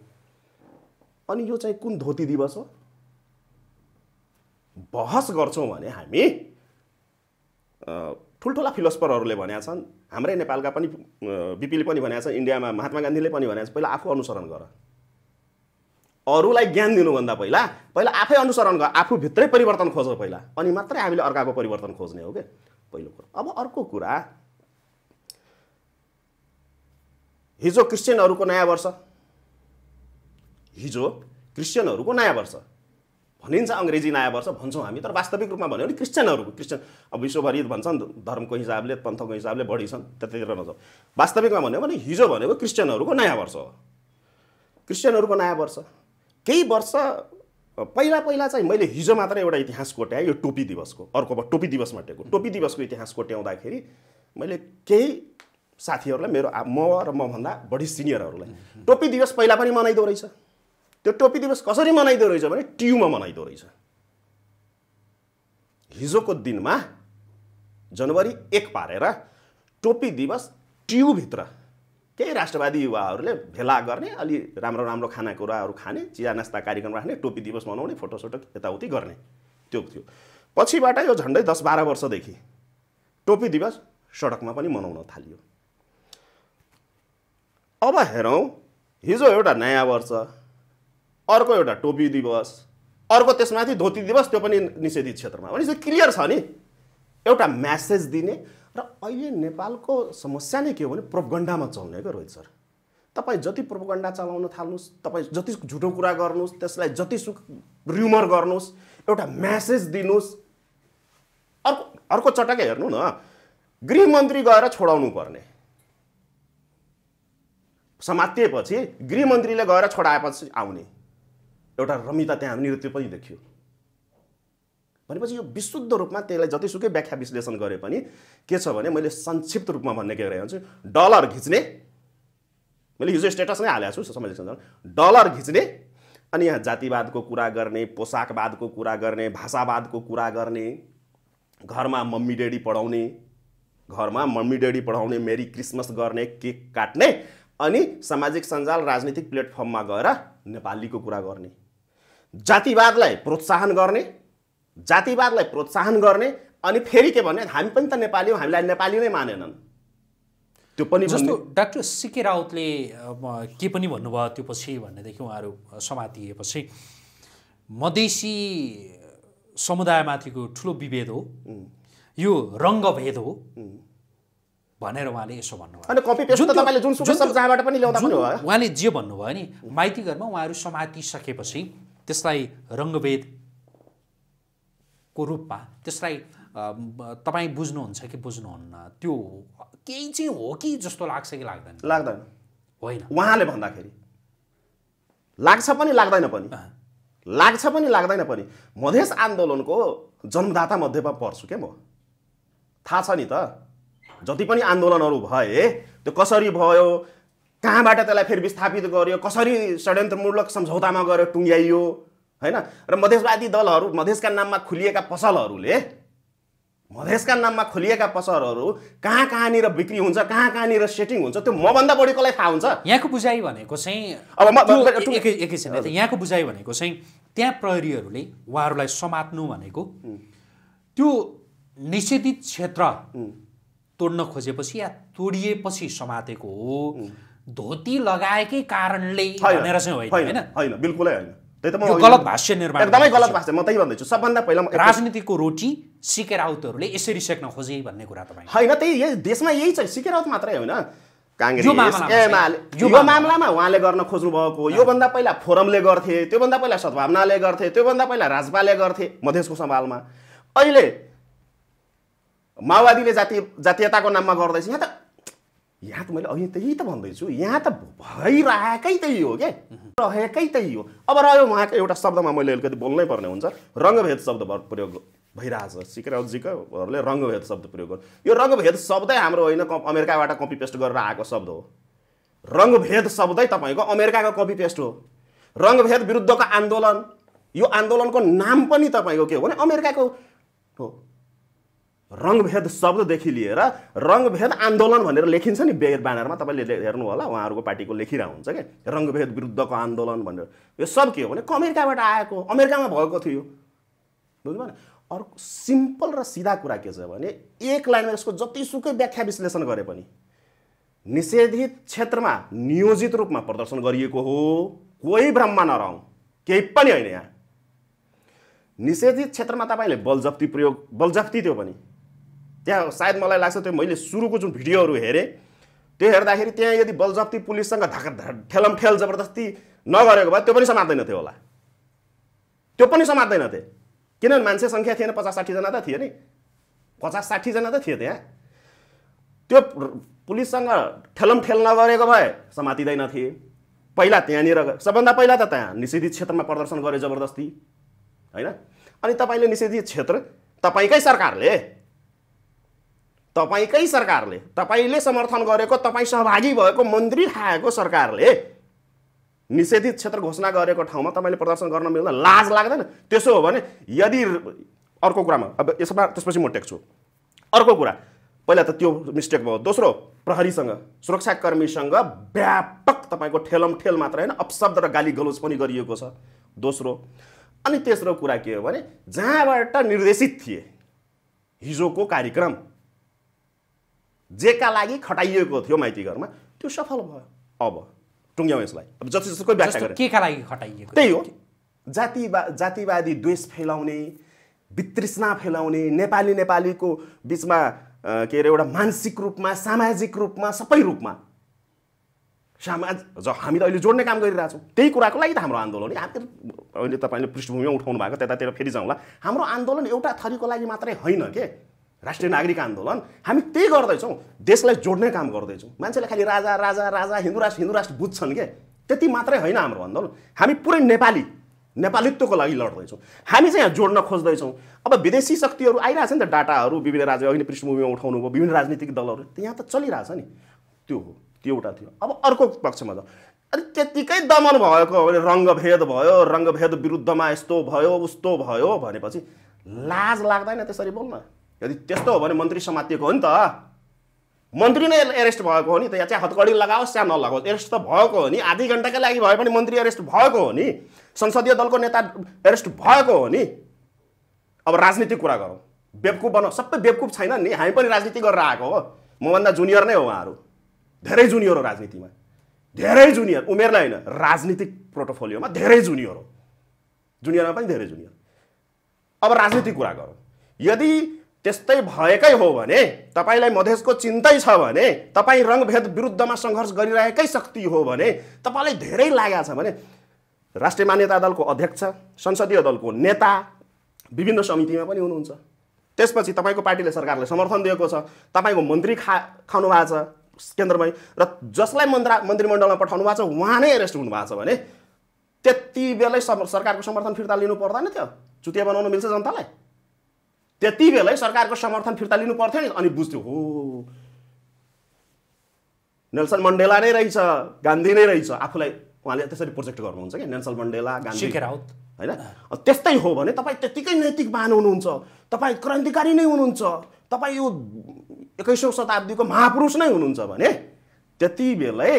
[SPEAKER 1] अनि यो चाहिँ कुन धोती दिवस हो बहस गर्छौँ भने हामी ठुल्ठुला फिलोसफरहरूले भनेका छन् हाम्रै नेपालका पनि बिपीले पनि भनेका छन् इन्डियामा महात्मा गान्धीले पनि भनेका छन् पहिला आफू अनुसरण गर अरूलाई ज्ञान दिनुभन्दा पहिला पहिला आफै अनुसरण गर आफूभित्रै परिवर्तन खोज पहिला अनि मात्रै हामीले अर्काको परिवर्तन खोज्ने हो क्या पहिलो कुरा अब अर्को कुरा हिजो क्रिस्चियनहरूको नयाँ वर्ष हिजो क्रिस्चियनहरूको नयाँ वर्ष भनिन्छ अङ्ग्रेजी नयाँ वर्ष भन्छौँ हामी तर वास्तविक रूपमा भन्यो भने क्रिस्चियनहरू क्रिस्चियन अब विश्वभरि भन्छन् धर्मको हिसाबले पन्थको हिसाबले बढी छन् त्यतातिर नजाउँ वास्तविकमा भन्यो भने हिजो भनेको क्रिस्चियनहरूको नयाँ वर्ष हो क्रिस्चियनहरूको नयाँ वर्ष केही वर्ष पहिला पहिला चाहिँ मैले हिजो मात्र एउटा इतिहास कोट्याएँ यो टोपी दिवसको अर्को टोपी दिवसमा टेको टोपी दिवसको इतिहास कोट्याउँदाखेरि मैले केही साथीहरूलाई मेरो म र मभन्दा बढी सिनियरहरूलाई टोपी दिवस पहिला पनि मनाइदो रहेछ त्यो टोपी दिवस कसरी मनाइदो रहेछ भने टियुमा मनाइदो रहेछ हिजोको दिनमा जनवरी एक पारेर टोपी दिवस टियुभित्र केही राष्ट्रवादी युवाहरूले भेला गर्ने अलि राम्रो राम्रो खानेकुराहरू खाने चिया नास्ता कार्यक्रम राख्ने टोपी दिवस मनाउने फोटोसोटो यताउति गर्ने त्यो थियो पछिबाट यो झन्डै दस बाह्र वर्षदेखि टोपी दिवस सडकमा पनि मनाउन थालियो अब हेरौँ हिजो एउटा नयाँ वर्ष अर्को एउटा टोपी दिवस अर्को त्यसमाथि धोती दिवस त्यो पनि निषेधित क्षेत्रमा भनेपछि क्लियर छ नि एउटा म्यासेज दिने र अहिले नेपालको समस्या नै के हो भने प्रोपगन्डामा चल्ने क्या रोहित सर तपाईँ जति प्रोपगन्डा चलाउन थाल्नुहोस् तपाईँ जति झुटो कुरा गर्नुहोस् त्यसलाई जति सु र्युमर गर्नुहोस् एउटा म्यासेज दिनुहोस् अर्को अर्को चटक्कै हेर्नु न गृहमन्त्री गएर छोडाउनु पर्ने समातिएपछि गृहमन्त्रीले गएर छोडाएपछि आउने एउटा रमिता त्यहाँ नृत्य पनि देखियो भनेपछि यो विशुद्ध रूपमा त्यसलाई जतिसुकै व्याख्या विश्लेषण गरे पनि के छ भने मैले संक्षिप्त रूपमा भन्ने के गरेँ छु डलर घिच्ने मैले हिजो स्टेटस नै हालेको छु समाज डलर घिच्ने अनि यहाँ जातिवादको कुरा गर्ने पोसाकवादको कुरा गर्ने भाषावादको कुरा गर्ने घरमा मम्मी डेडी पढाउने घरमा मम्मी डेडी पढाउने मेरी क्रिसमस गर्ने केक काट्ने अनि सामाजिक सञ्जाल राजनीतिक प्लेटफर्ममा गएर नेपालीको कुरा गर्ने जातिवादलाई प्रोत्साहन गर्ने जातिवादलाई प्रोत्साहन गर्ने अनि फेरि के भन्ने हामी पनि त नेपाली हौ हामीलाई नेपाली नै मानेनन् त्यो पनि जस्तो
[SPEAKER 2] डाक्टर सिके राउतले के पनि भन्नुभयो त्यो पछि भनेदेखि उहाँहरू समातिएपछि मधेसी समुदायमाथिको ठुलो विभेद हो यो रङ्गभेद हो भनेर उहाँले यसो
[SPEAKER 1] भन्नुभयो
[SPEAKER 2] उहाँले जे भन्नुभयो नि माइती घरमा उहाँहरू समातिसकेपछि त्यसलाई रङ्गभेदको रूपमा त्यसलाई तपाईँ बुझ्नुहुन्छ कि बुझ्नुहुन्न त्यो केही चाहिँ हो कि जस्तो लाग्छ कि लाग्दैन लाग्दैन होइन उहाँले भन्दाखेरि
[SPEAKER 1] लाग्छ पनि लाग्दैन पनि लाग्छ पनि लाग्दैन पनि मधेस आन्दोलनको जन्मदाता मध्येमा पर्छु के म थाहा छ नि त जति पनि आन्दोलनहरू भए त्यो कसरी भयो कहाँबाट त्यसलाई फेरि विस्थापित गर्यो कसरी षड्यन्त्रमूलक सम्झौतामा गएर टुङ्ग्याइयो होइन र मधेसवादी दलहरू मधेसका नाममा खुलिएका पसलहरूले मधेसका नाममा खोलिएका पसलहरू
[SPEAKER 2] कहाँ कहाँनिर बिक्री हुन्छ कहाँ कहाँनिर सेटिङ हुन्छ त्यो मभन्दा बढी कसलाई थाहा हुन्छ यहाँको बुझाइ भनेको चाहिँ अब एकैछिन यहाँको बुझाइ भनेको चाहिँ त्यहाँ प्रहरीहरूले उहाँहरूलाई समात्नु भनेको त्यो निषेधित क्षेत्र तोड्न खोजेपछि या तोडिएपछि समातेको हो धोती लगाएकै कारणले भनेर चाहिँ होइन होइन बिल्कुलै होइन त्यही त म गलत भाष्य निर्माण एकदमै गलत भाष्य म त्यही भन्दैछु सबभन्दा पहिला राजनीतिको रोटी सिकेर राउतहरूले यसरी सेक्न खोजे भन्ने कुरा तपाईँ होइन त्यही
[SPEAKER 1] यही देशमा यही छ सिकेर राउत मात्रै होइन काङ्ग्रेस यो मामलामा उहाँले गर्न खोज्नु भएको योभन्दा पहिला फोरमले गर्थे त्योभन्दा पहिला सद्भावनाले गर्थे त्योभन्दा पहिला राजपाले गर्थे मधेसको सम्भालमा अहिले माओवादीले जातीय जातीयताको नाममा गर्दैछ यहाँ त यहाँ त मैले अहिले त्यही त भन्दैछु यहाँ त भइरहेकै त्यही हो क्या रहेकै त्यही हो अब रह्यो उहाँको एउटा शब्दमा मैले अलिकति बोल्नै पर्ने हुन्छ रङ्गभेद शब्द प्रयोग भइरहेछ सिकराउजीकाहरूले रङ्गभेद शब्द प्रयोग गर्नु यो रङ्गभेद शब्दै हाम्रो होइन अमेरिकाबाट कपी पेस्ट गरेर आएको शब्द हो रङ्गभेद शब्दै तपाईँको अमेरिकाको कपी पेस्ट हो रङ्गभेद विरुद्धको आन्दोलन यो आन्दोलनको नाम पनि तपाईँको के हो भने अमेरिकाको हो रङभेद शब्ददेखि लिएर रङभेद आन्दोलन भनेर लेखिन्छ नि बेयर ब्यानरमा तपाईँले हेर्नु होला उहाँहरूको पार्टीको लेखिरहेको हुन्छ क्या रङ्गभेद विरुद्धको आन्दोलन भनेर यो सब के हो भने अमेरिकाबाट आएको अमेरिकामा भएको थियो बुझ्नुभयो नि अर्को सिम्पल र सिधा कुरा के छ भने एक लाइनमा यसको जतिसुकै व्याख्या विश्लेषण गरे पनि निषेधित क्षेत्रमा नियोजित रूपमा प्रदर्शन गरिएको हो कोही भ्रममा नरहौँ केही पनि होइन यहाँ निषेधित क्षेत्रमा तपाईँले बलजप्ती प्रयोग बलजप्ती त्यो पनि त्यहाँ सायद मलाई लाग्छ त्यो मैले सुरुको जुन भिडियोहरू हेरेँ त्यो हेर्दाखेरि त्यहाँ यदि बलजप्ती पुलिससँग धक ठेलम ठेल जबरजस्ती नगरेको भए त्यो पनि समात्दैन थियो होला त्यो पनि समात्दैन थिए किनभने मान्छे सङ्ख्या थिएन पचास साठीजना त थियो नि पचास साठीजना त थियो त्यहाँ त्यो पुलिससँग ठेलम ठेल नगरेको भए समातिँदैन थिए पहिला त्यहाँनिर सबभन्दा पहिला त त्यहाँ निषेधित क्षेत्रमा प्रदर्शन गरे जबरजस्ती होइन अनि तपाईँले निषेधित क्षेत्र तपाईँकै सरकारले तपाईँकै सरकारले तपाईँले समर्थन गरेको तपाईँ सहभागी भएको मन्त्री खाएको सरकारले निषेधित क्षेत्र घोषणा गरेको ठाउँमा तपाईँले प्रदर्शन गर्न मिल्दैन लाज लाग्दैन त्यसो हो भने यदि अर्को कुरामा अब यसमा त्यसपछि म टेक्छु अर्को कुरा पहिला त त्यो मिस्टेक भयो दोस्रो प्रहरीसँग सुरक्षाकर्मीसँग व्यापक तपाईँको ठेलम ठेल मात्र होइन अपशब्द र गाली गलोज पनि गरिएको छ दोस्रो अनि तेस्रो कुरा के हो भने जहाँबाट निर्देशित थिए हिजोको कार्यक्रम जेका लागि खटाइएको थियो माइती घरमा त्यो सफल भयो अब टुङ्ग्याउँ यसलाई अब जति जस्तो व्याख्या केका लागि खटाइएको त्यही हो जातिवा जातिवादी द्वेष फैलाउने वितृष्णा फैलाउने नेपाली नेपालीको बिचमा के अरे एउटा मानसिक रूपमा सामाजिक रूपमा सबै रूपमा सामाज ज हामी त अहिले जोड्ने काम गरिरहेछौँ त्यही कुराको लागि त हाम्रो आन्दोलन हामी अहिले तपाईँले पृष्ठभूमिमा उठाउनु भएको त्यतातिर फेरि जाउँला हाम्रो आन्दोलन एउटा थरीको लागि मात्रै होइन के राष्ट्रिय नागरिक आन्दोलन हामी त्यही गर्दैछौँ देशलाई जोड्ने काम गर्दैछौँ मान्छेले खालि राजा राजा राजा हिन्दू राष्ट्र हिन्दू राष्ट्र बुझ्छन् के त्यति मात्रै होइन हाम्रो आन्दोलन हामी पुरै नेपाली नेपालीत्वको लागि लड्दैछौँ हामी चाहिँ यहाँ जोड्न खोज्दैछौँ अब विदेशी शक्तिहरू आइरहेछ नि त डाटाहरू विभिन्न राज्य अहिले पृष्ठभूमिमा उठाउनु भयो विभिन्न राजनीतिक दलहरू यहाँ त चलिरहेछ नि त्यो हो त्यो एउटा थियो अब अर्को पक्षमा त अनि त्यत्तिकै दमन भएको रङ्गभेद भयो रङ्गभेद विरुद्धमा यस्तो भयो उस्तो भयो भनेपछि लाज लाग्दैन त्यसरी बोल्न यदि त्यस्तो हो भने मन्त्री समातिएको हो नि त मन्त्री नै एरेस्ट भएको हो नि त या चाहिँ हतकडी लगाओस् या नलगाओस् एरेस्ट त भएको हो नि आधी घन्टाकै लागि भए पनि मन्त्री एरेस्ट भएको हो नि संसदीय दलको नेता एरेस्ट भएको हो नि अब राजनीतिक कुरा गरौँ बेवकुफ बनाऊ सबै बेवकुफ छैन नि हामी पनि राजनीति गरेर आएको हो मभन्दा जुनियर नै हो उहाँहरू धेरै जुनियर हो राजनीतिमा धेरै जुनियर उमेरलाई होइन राजनीतिक प्रोटोफोलियोमा धेरै जुनियर हो जुनियरमा पनि धेरै जुनियर अब राजनीतिक कुरा गरौँ यदि त्यस्तै भएकै हो भने तपाईँलाई मधेसको चिन्तै छ भने तपाईँ रङ्गभेद विरुद्धमा सङ्घर्ष गरिरहेकै शक्ति हो भने तपाईँलाई धेरै लागेको छ भने राष्ट्रिय मान्यता दलको अध्यक्ष संसदीय दलको नेता विभिन्न समितिमा पनि हुनुहुन्छ त्यसपछि तपाईँको पार्टीले सरकारले समर्थन दिएको छ तपाईँको मन्त्री खा खानु भएको छ केन्द्रमै र जसलाई मन्त्रा मन्त्रीमण्डलमा पठाउनु भएको छ उहाँ नै एरेस्ट हुनुभएको छ भने त्यति बेलै सरकारको समर्थन फिर्ता लिनु पर्दैन थियो चुतिया बनाउनु मिल्छ जनतालाई त्यति बेलै सरकारको समर्थन फिर्ता लिनु पर्थ्यो नि अनि बुझ्थ्यो हो नेल्सन मण्डेला नै रहेछ गान्धी नै रहेछ आफूलाई उहाँले त्यसरी प्रोजेक्ट गर्नुहुन्छ कि नेल्सन मण्डेला गान्धी राउत होइन त्यस्तै हो भने तपाईँ त्यत्तिकै नैतिक महान हुनुहुन्छ तपाईँ क्रान्तिकारी नै हुनुहुन्छ तपाईँ यो एक्काइसौँ शताब्दीको महापुरुष नै हुनुहुन्छ भने त्यति बेलै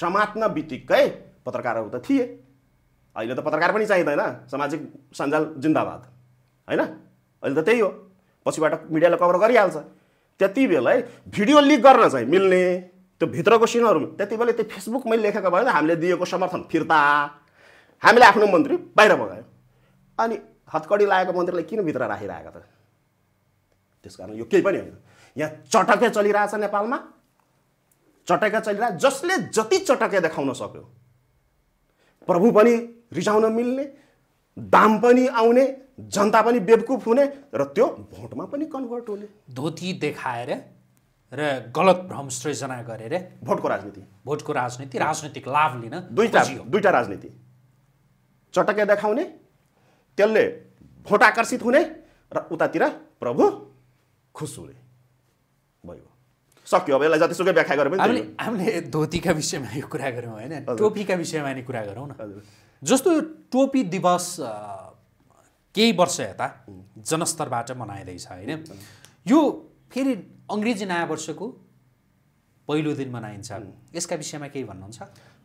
[SPEAKER 1] समात्न बित्तिकै पत्रकारहरू त थिए अहिले त पत्रकार पनि चाहिँदैन सामाजिक सञ्जाल जिन्दाबाद होइन अहिले त त्यही हो पछिबाट मिडियाले कभर गरिहाल्छ त्यति बेला है भिडियो लिक गर्न चाहिँ मिल्ने त्यो भित्रको सिनहरू त्यति बेला त्यो फेसबुक मैले लेखेको भए हामीले दिएको समर्थन फिर्ता हामीले आफ्नो मन्त्री बाहिर बगायो अनि हतकडी लागेको मन्त्रीलाई किन भित्र राखिरहेको त त्यस कारण यो केही पनि होइन यहाँ चटक्कै चलिरहेछ नेपालमा चटक्कै चलिरहेछ जसले जति चटक्कै देखाउन सक्यो प्रभु पनि रिझाउन मिल्ने दाम पनि आउने जनता पनि बेवकुफ हुने र त्यो भोटमा पनि कन्भर्ट हुने
[SPEAKER 2] धोती देखाएर र गलत भ्रम सृजना गरेर भोटको राजनीति भोटको राजनीति राजनीतिक लाभ लिन
[SPEAKER 1] दुईवटा दुईवटा राजनीति चटक्कै देखाउने त्यसले भोट आकर्षित हुने र उतातिर प्रभु खुस हुने भयो सक्यो अब यसलाई जतिसुकै व्याख्या गऱ्यौँ हामीले
[SPEAKER 2] हामीले धोतीका विषयमा यो कुरा गऱ्यौँ होइन टोपीका विषयमा नि कुरा गरौँ न जस्तो टोपी दिवस केही वर्ष यता जनस्तरबाट मनाइँदैछ होइन यो फेरि अङ्ग्रेजी नयाँ वर्षको पहिलो दिन मनाइन्छ यसका विषयमा केही भन्नुहुन्छ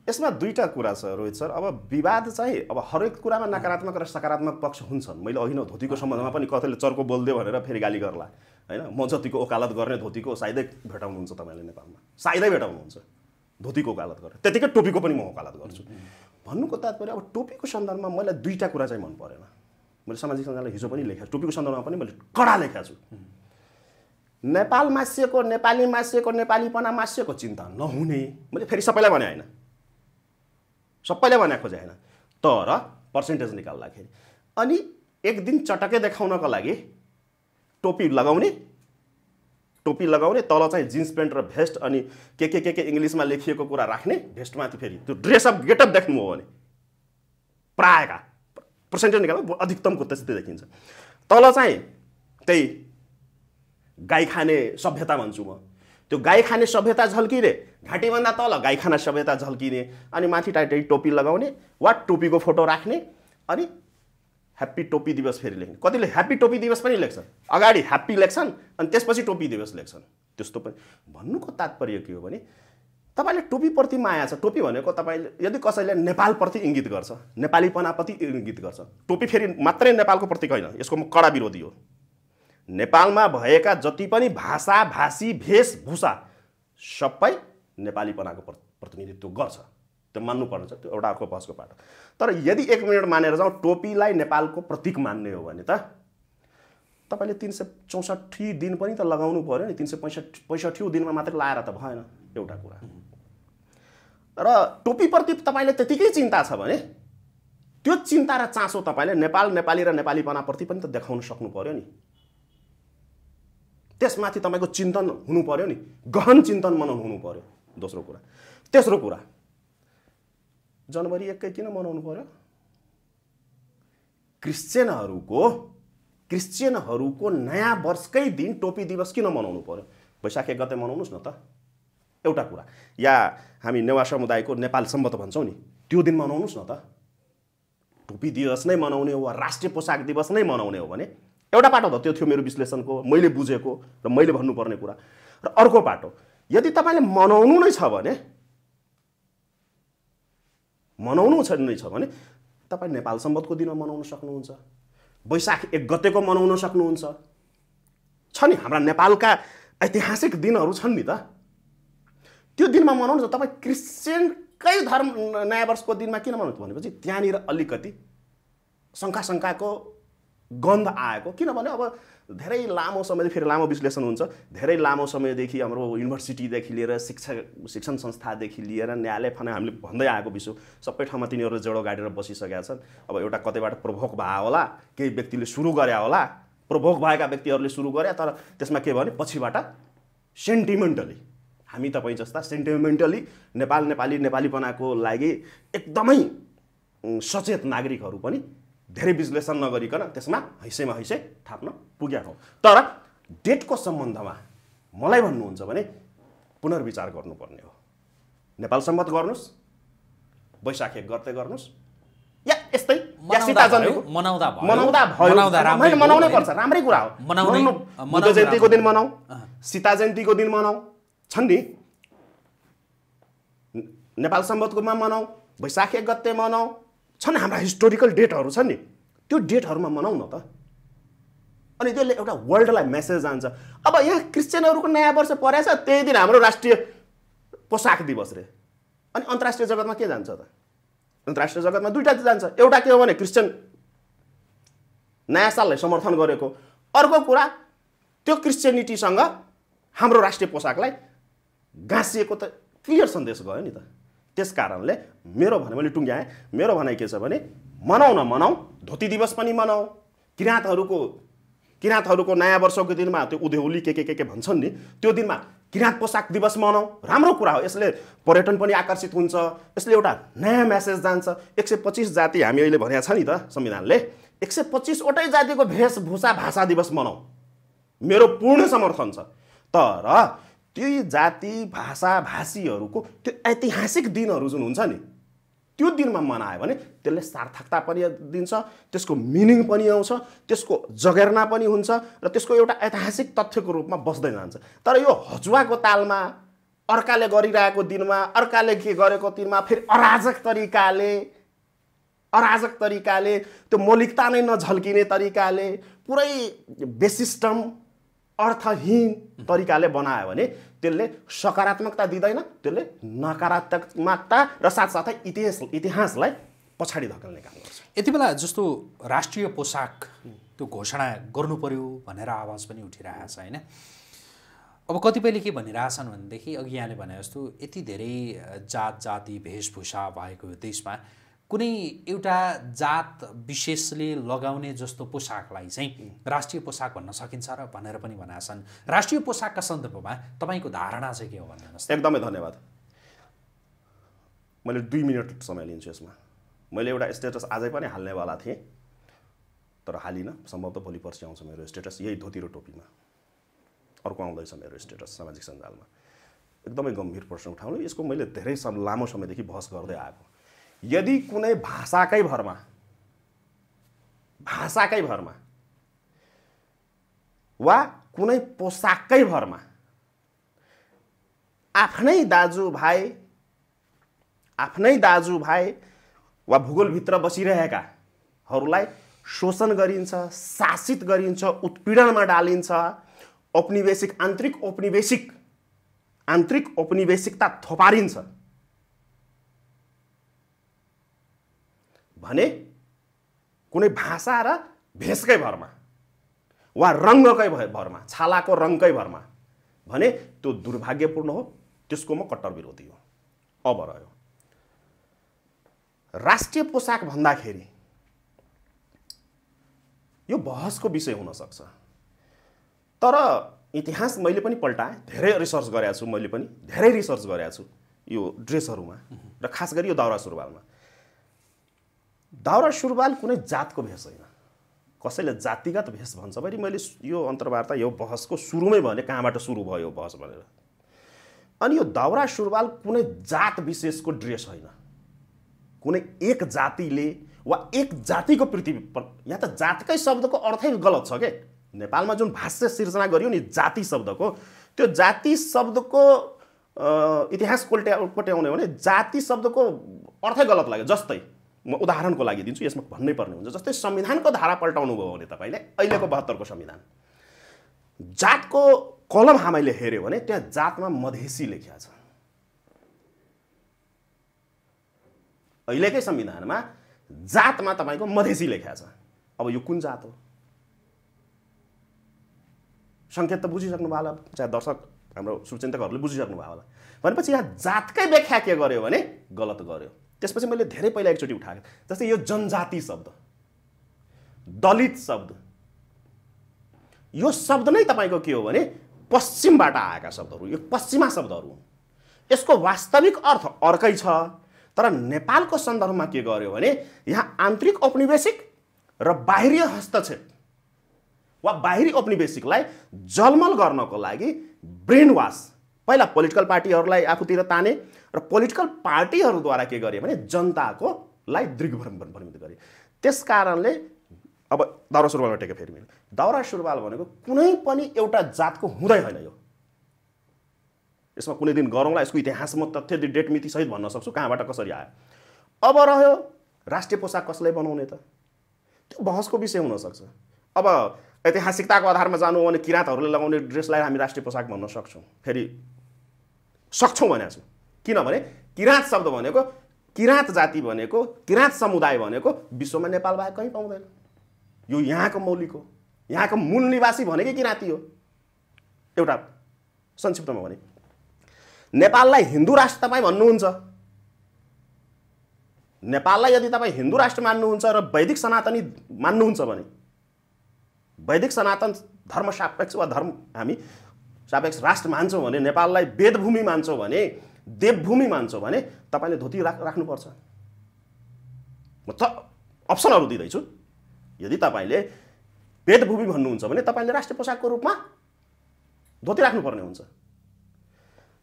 [SPEAKER 2] यसमा दुईवटा
[SPEAKER 1] कुरा छ रोहित सर अब विवाद चाहिँ अब हरेक कुरामा नकारात्मक र सकारात्मक पक्ष हुन्छन् मैले अहिले धोतीको सम्बन्धमा पनि कतैले चर्को बोलिदियो भनेर फेरि गाली गर्ला होइन म जतिको ओकालत गर्ने धोतीको सायदै भेटाउनुहुन्छ तपाईँले नेपालमा सायदै भेटाउनुहुन्छ धोतीको ओकालत गरेर त्यतिकै टोपीको पनि म ओकालत गर्छु भन्नुको तात्पर्य अब टोपीको सन्दर्भमा मलाई दुईवटा कुरा चाहिँ मन परेन मैले सामाजिक सञ्जाललाई हिजो पनि लेखेको टोपीको सन्दर्भमा पनि मैले कडा लेखेको छु नेपाल मासिएको नेपाली मासिएको नेपालीपना मासिएको चिन्ता नहुने मैले फेरि सबैलाई भने होइन सबैलाई भने खोजेँ होइन तर पर्सेन्टेज निकाल्दाखेरि अनि एक दिन चटक्कै देखाउनको लागि टोपी लगाउने टोपी लगाउने तल चाहिँ जिन्स प्यान्ट र भेस्ट अनि के के के के इङ्ग्लिसमा लेखिएको कुरा राख्ने भेस्टमाथि फेरि त्यो ड्रेसअप गेटअप देख्नु हो भने प्रायका पर्सेन्टेज निकाल्दा अधिकतमको त्यस्तै देखिन्छ तल चाहिँ त्यही गाई खाने सभ्यता भन्छु म त्यो गाई खाने सभ्यता झल्किने घाँटीभन्दा तल गाई खाना सभ्यता झल्किने अनि माथि टाइटै टोपी लगाउने वा टोपीको फोटो राख्ने अनि ह्याप्पी टोपी दिवस फेरि लेख्ने कतिले ह्याप्पी टोपी दिवस पनि लेख्छन् अगाडि ह्याप्पी लेख्छन् अनि त्यसपछि टोपी दिवस लेख्छन् त्यस्तो पनि भन्नुको तात्पर्य के हो भने तपाईँले टोपीप्रति माया छ टोपी भनेको तपाईँले यदि कसैले नेपालप्रति इङ्गित गर्छ नेपालीपनाप्रति इङ्गित गर्छ टोपी फेरि मात्रै नेपालको प्रतीक होइन यसको म कडा विरोधी हो नेपालमा भएका जति पनि भाषा भाषी भेषभूषा सबै नेपालीपनाको प्रतिनिधित्व गर्छ त्यो मान्नुपर्ने छ त्यो एउटा अर्को बसको पाटो तर यदि एक मिनट मानेर जाउँ टोपीलाई नेपालको प्रतीक मान्ने हो भने त तपाईँले तिन सय चौसठी दिन पनि त लगाउनु पऱ्यो नि तिन सय पैँसठी पैँसठी दिनमा मात्रै लाएर त भएन एउटा कुरा र टोपीप्रति तपाईँले त्यतिकै चिन्ता छ भने त्यो चिन्ता र चासो तपाईँले नेपाल नेपाली र नेपालीपनाप्रति पनि त देखाउन सक्नु पऱ्यो नि त्यसमाथि तपाईँको चिन्तन हुनु पऱ्यो नि गहन चिन्तन मनाउनु हुनु पऱ्यो दोस्रो कुरा तेस्रो कुरा जनवरी एकै किन मनाउनु पऱ्यो क्रिस्चियनहरूको क्रिस्चियनहरूको नयाँ वर्षकै दिन टोपी दिवस किन मनाउनु पऱ्यो वैशाख एक गते मनाउनुहोस् न त एउटा कुरा या हामी नेवा समुदायको नेपाल सम्बत भन्छौँ नि त्यो दिन मनाउनुहोस् न त टुपी दिवस नै मनाउने हो वा राष्ट्रिय पोसाक दिवस नै मनाउने हो भने एउटा पाटो त त्यो थियो मेरो विश्लेषणको मैले बुझेको र मैले भन्नुपर्ने कुरा र अर्को पाटो यदि तपाईँले मनाउनु नै छ भने मनाउनु छ नै छ भने तपाईँ नेपाल सम्बन्धको दिनमा मनाउन सक्नुहुन्छ वैशाख एक गतेको मनाउन सक्नुहुन्छ छ नि हाम्रा नेपालका ऐतिहासिक दिनहरू छन् नि त त्यो दिनमा मनाउनु छ तपाईँ क्रिस्चियनकै धर्म नयाँ वर्षको दिनमा किन मनाउनु भनेपछि त्यहाँनिर अलिकति शङ्का शङ्काको गन्ध आएको किनभने अब धेरै लामो समयदेखि फेरि लामो विश्लेषण हुन्छ धेरै लामो समयदेखि हाम्रो युनिभर्सिटीदेखि लिएर शिक्षा शिक्षण संस्थादेखि लिएर न्यायालय फना हामीले भन्दै आएको विषय सबै ठाउँमा तिनीहरू जेडो गाडेर बसिसकेका छन् अब एउटा कतैबाट प्रभोक भए होला केही व्यक्तिले सुरु गरे होला प्रभोक भएका व्यक्तिहरूले सुरु गरे तर त्यसमा के भयो भने पछिबाट सेन्टिमेन्टली हामी तपाईँ जस्ता सेन्टिमेन्टली नेपाल नेपाली नेपालीपनाको लागि एकदमै सचेत नागरिकहरू पनि धेरै विश्लेषण नगरिकन त्यसमा हैसेमा हैसे थाप्न पुगेका हौँ तर डेटको सम्बन्धमा मलाई भन्नुहुन्छ भने पुनर्विचार गर्नुपर्ने हो नेपाल सम्मत गर्नुहोस् वैशाख एक गर्दै गर्नुहोस् या यस्तै मनाउनै राम्रै कुरा हो बुद्ध जयन्तीको दिन मनाऊ सीता जयन्तीको दिन मनाऊ छन् नि नेपाल सम्बन्धकोमा मनाऊ वैशाख एक गते मनाऊ छन् हाम्रा हिस्टोरिकल डेटहरू छन् नि त्यो डेटहरूमा मनाउँ न त अनि त्यसले एउटा वर्ल्डलाई मेसेज जान्छ अब यहाँ क्रिस्चियनहरूको नयाँ वर्ष छ त्यही दिन हाम्रो राष्ट्रिय पोसाक दिवस रे अनि अन्तर्राष्ट्रिय जगतमा के जान्छ त अन्तर्राष्ट्रिय जगतमा दुइटा जान्छ एउटा के हो भने क्रिस्चियन नयाँ साललाई समर्थन गरेको अर्को कुरा त्यो क्रिस्चियनिटीसँग हाम्रो राष्ट्रिय पोसाकलाई गाँसिएको त क्लियर सन्देश गयो नि त त्यस कारणले मेरो भने मैले टुङ्ग्याएँ मेरो भनाइ के छ भने मनाउ न मनाउ धोती दिवस पनि मनाऊ किराँतहरूको किराँतहरूको नयाँ वर्षको दिनमा त्यो उधेउली के के के के भन्छन् नि त्यो दिनमा किराँत पोसाक दिवस मनाऊ राम्रो कुरा हो यसले पर्यटन पनि आकर्षित हुन्छ यसले एउटा नयाँ म्यासेज जान्छ एक सय पच्चिस जाति हामी अहिले भनेको छ नि त संविधानले एक सय पच्चिसवटै जातिको भेषभूषा भाषा दिवस मनाऊ मेरो पूर्ण समर्थन छ तर त्यही जाति भाषा भाषीहरूको त्यो ऐतिहासिक दिनहरू जुन हुन्छ नि त्यो दिनमा मनायो भने त्यसले सार्थकता पनि दिन्छ त्यसको मिनिङ पनि आउँछ त्यसको जगेर्ना पनि हुन्छ र त्यसको एउटा ऐतिहासिक तथ्यको रूपमा बस्दै जान्छ तर यो हजुवाको तालमा अर्काले गरिरहेको दिनमा अर्काले के गरेको दिनमा फेरि अराजक तरिकाले अराजक तरिकाले त्यो मौलिकता नै नझल्किने तरिकाले पुरै बेसिस्टम अर्थहीन तरिकाले बनायो भने त्यसले सकारात्मकता दिँदैन त्यसले नकारात्मकता र साथसाथै इतिहास
[SPEAKER 2] इतिहासलाई पछाडि धकेल्ने काम गर्छ यति बेला जस्तो राष्ट्रिय पोसाक त्यो घोषणा गर्नु पर्यो भनेर आवाज पनि उठिरहेछ होइन अब कतिपयले के भनिरहेछन् भनेदेखि अघि यहाँले भने जस्तो यति धेरै जात जाति भेषभूषा भएको देशमा कुनै एउटा जात विशेषले लगाउने जस्तो पोसाकलाई चाहिँ राष्ट्रिय पोसाक भन्न सकिन्छ र भनेर पनि भनेका छन् राष्ट्रिय पोसाकका सन्दर्भमा तपाईँको धारणा चाहिँ के हो भन्नुहोस्
[SPEAKER 1] एकदमै धन्यवाद मैले दुई मिनट समय लिन्छु यसमा मैले एउटा स्टेटस आजै पनि हाल्नेवाला थिएँ तर हालिनँ सम्भवतः भोलि पर्सि आउँछ मेरो स्टेटस यही धोती र टोपीमा अर्को आउँदैछ मेरो स्टेटस सामाजिक सञ्जालमा एकदमै गम्भीर प्रश्न उठाउनु यसको मैले धेरै लामो समयदेखि बहस गर्दै आएको यदि कुनै भाषाकै भरमा भाषाकै भरमा वा कुनै पोसाकै भरमा आफ्नै दाजुभाइ आफ्नै दाजुभाइ वा भूगोलभित्र बसिरहेकाहरूलाई शोषण गरिन्छ शासित गरिन्छ उत्पीडनमा डालिन्छ औपनिवेशिक आन्तरिक औपनिवेशिक आन्तरिक औपनिवेशिकता थोपारिन्छ भने कुनै भाषा र भेषकै भरमा वा रङ्गकै भरमा छालाको रङकै भरमा भने त्यो दुर्भाग्यपूर्ण हो त्यसको म कट्टर विरोधी हो अब रह्यो राष्ट्रिय पोसाक भन्दाखेरि यो बहसको विषय हुनसक्छ तर इतिहास मैले पनि पल्टाएँ धेरै रिसर्च गरेको मैले पनि धेरै रिसर्च गरेको छु यो ड्रेसहरूमा र खास गरी यो दौरा सुरुवालमा दाउरा सुरुवाल कुनै जातको भेष होइन कसैले जातिगत भेष भन्छ भने मैले यो अन्तर्वार्ता यो बहसको सुरुमै भने कहाँबाट सुरु भयो यो बहस भनेर अनि यो दाउरा सुरुवाल कुनै जात विशेषको ड्रेस होइन कुनै एक जातिले वा एक जातिको पृथ्वी यहाँ त जातकै शब्दको अर्थै गलत छ के नेपालमा जुन भाष्य सिर्जना गरियो नि जाति शब्दको त्यो जाति शब्दको इतिहास कोट्या कोट्याउने भने जाति शब्दको अर्थै गलत लाग्यो जस्तै म उदाहरणको लागि दिन्छु यसमा भन्नै पर्ने हुन्छ जस्तै संविधानको धारा पल्टाउनु भयो भने तपाईँले अहिलेको बहत्तरको संविधान जातको कलम हामीले हेऱ्यो भने त्यहाँ जातमा मधेसी लेखिया छ अहिलेकै संविधानमा जातमा तपाईँको मधेसी लेखिया छ अब यो कुन जात हो सङ्केत त बुझिसक्नु भयो होला चाहे दर्शक हाम्रो सुचिन्तकहरूले बुझिसक्नु भयो होला भनेपछि यहाँ जातकै व्याख्या के गर्यो भने गलत गर्यो त्यसपछि मैले धेरै पहिला एकचोटि उठाएको जस्तै यो जनजाति शब्द दलित शब्द यो शब्द नै तपाईँको के हो भने पश्चिमबाट आएका शब्दहरू यो पश्चिमा शब्दहरू हुन् यसको वास्तविक अर्थ अर्कै छ तर नेपालको सन्दर्भमा के गर्यो भने यहाँ आन्तरिक औपनिवेशिक र बाहिरी हस्तक्षेप वा बाहिरी औपनिवेशिकलाई जलमल गर्नको लागि ब्रेन वास पहिला पोलिटिकल पार्टीहरूलाई आफूतिर ताने र पोलिटिकल पार्टीहरूद्वारा के गरे भने जनताको लाई दृग्भ्रम भ्रमित गरे त्यस कारणले अब दौरा सुरुवाल टेके फेरि मैले दौरा सुरुवाल भनेको कुनै पनि एउटा जातको हुँदै होइन यो यसमा कुनै दिन गरौँला यसको इतिहास म तथ्य डेट मितिसहित भन्न सक्छु कहाँबाट कसरी आयो अब रह्यो राष्ट्रिय पोसाक कसलाई बनाउने त त्यो बहसको विषय हुनसक्छ अब ऐतिहासिकताको आधारमा जानु हो भने किराँतहरूले लगाउने ड्रेसलाई हामी राष्ट्रिय पोसाक भन्न सक्छौँ फेरि सक्छौँ भनेको छौँ किनभने किराँत शब्द भनेको किराँत जाति भनेको किराँत समुदाय भनेको विश्वमा नेपाल बाहेक कहीँ पाउँदैन यो यहाँको मौलिक हो यहाँको मूल निवासी भनेकै किराँती हो एउटा संक्षिप्तमा भने नेपाललाई हिन्दू राष्ट्र तपाईँ भन्नुहुन्छ नेपाललाई यदि तपाईँ हिन्दू राष्ट्र मान्नुहुन्छ र वैदिक सनातनी मान्नुहुन्छ भने वैदिक सनातन धर्म सापेक्ष वा धर्म हामी सापेक्ष राष्ट्र मान्छौँ भने नेपाललाई वेदभूमि मान्छौँ भने देवभूमि मान्छौँ भने तपाईँले धोती राख राख्नुपर्छ म त अप्सनहरू दिँदैछु यदि तपाईँले वेदभूमि भन्नुहुन्छ भने तपाईँले राष्ट्रिय पोसाकको रूपमा धोती राख्नुपर्ने हुन्छ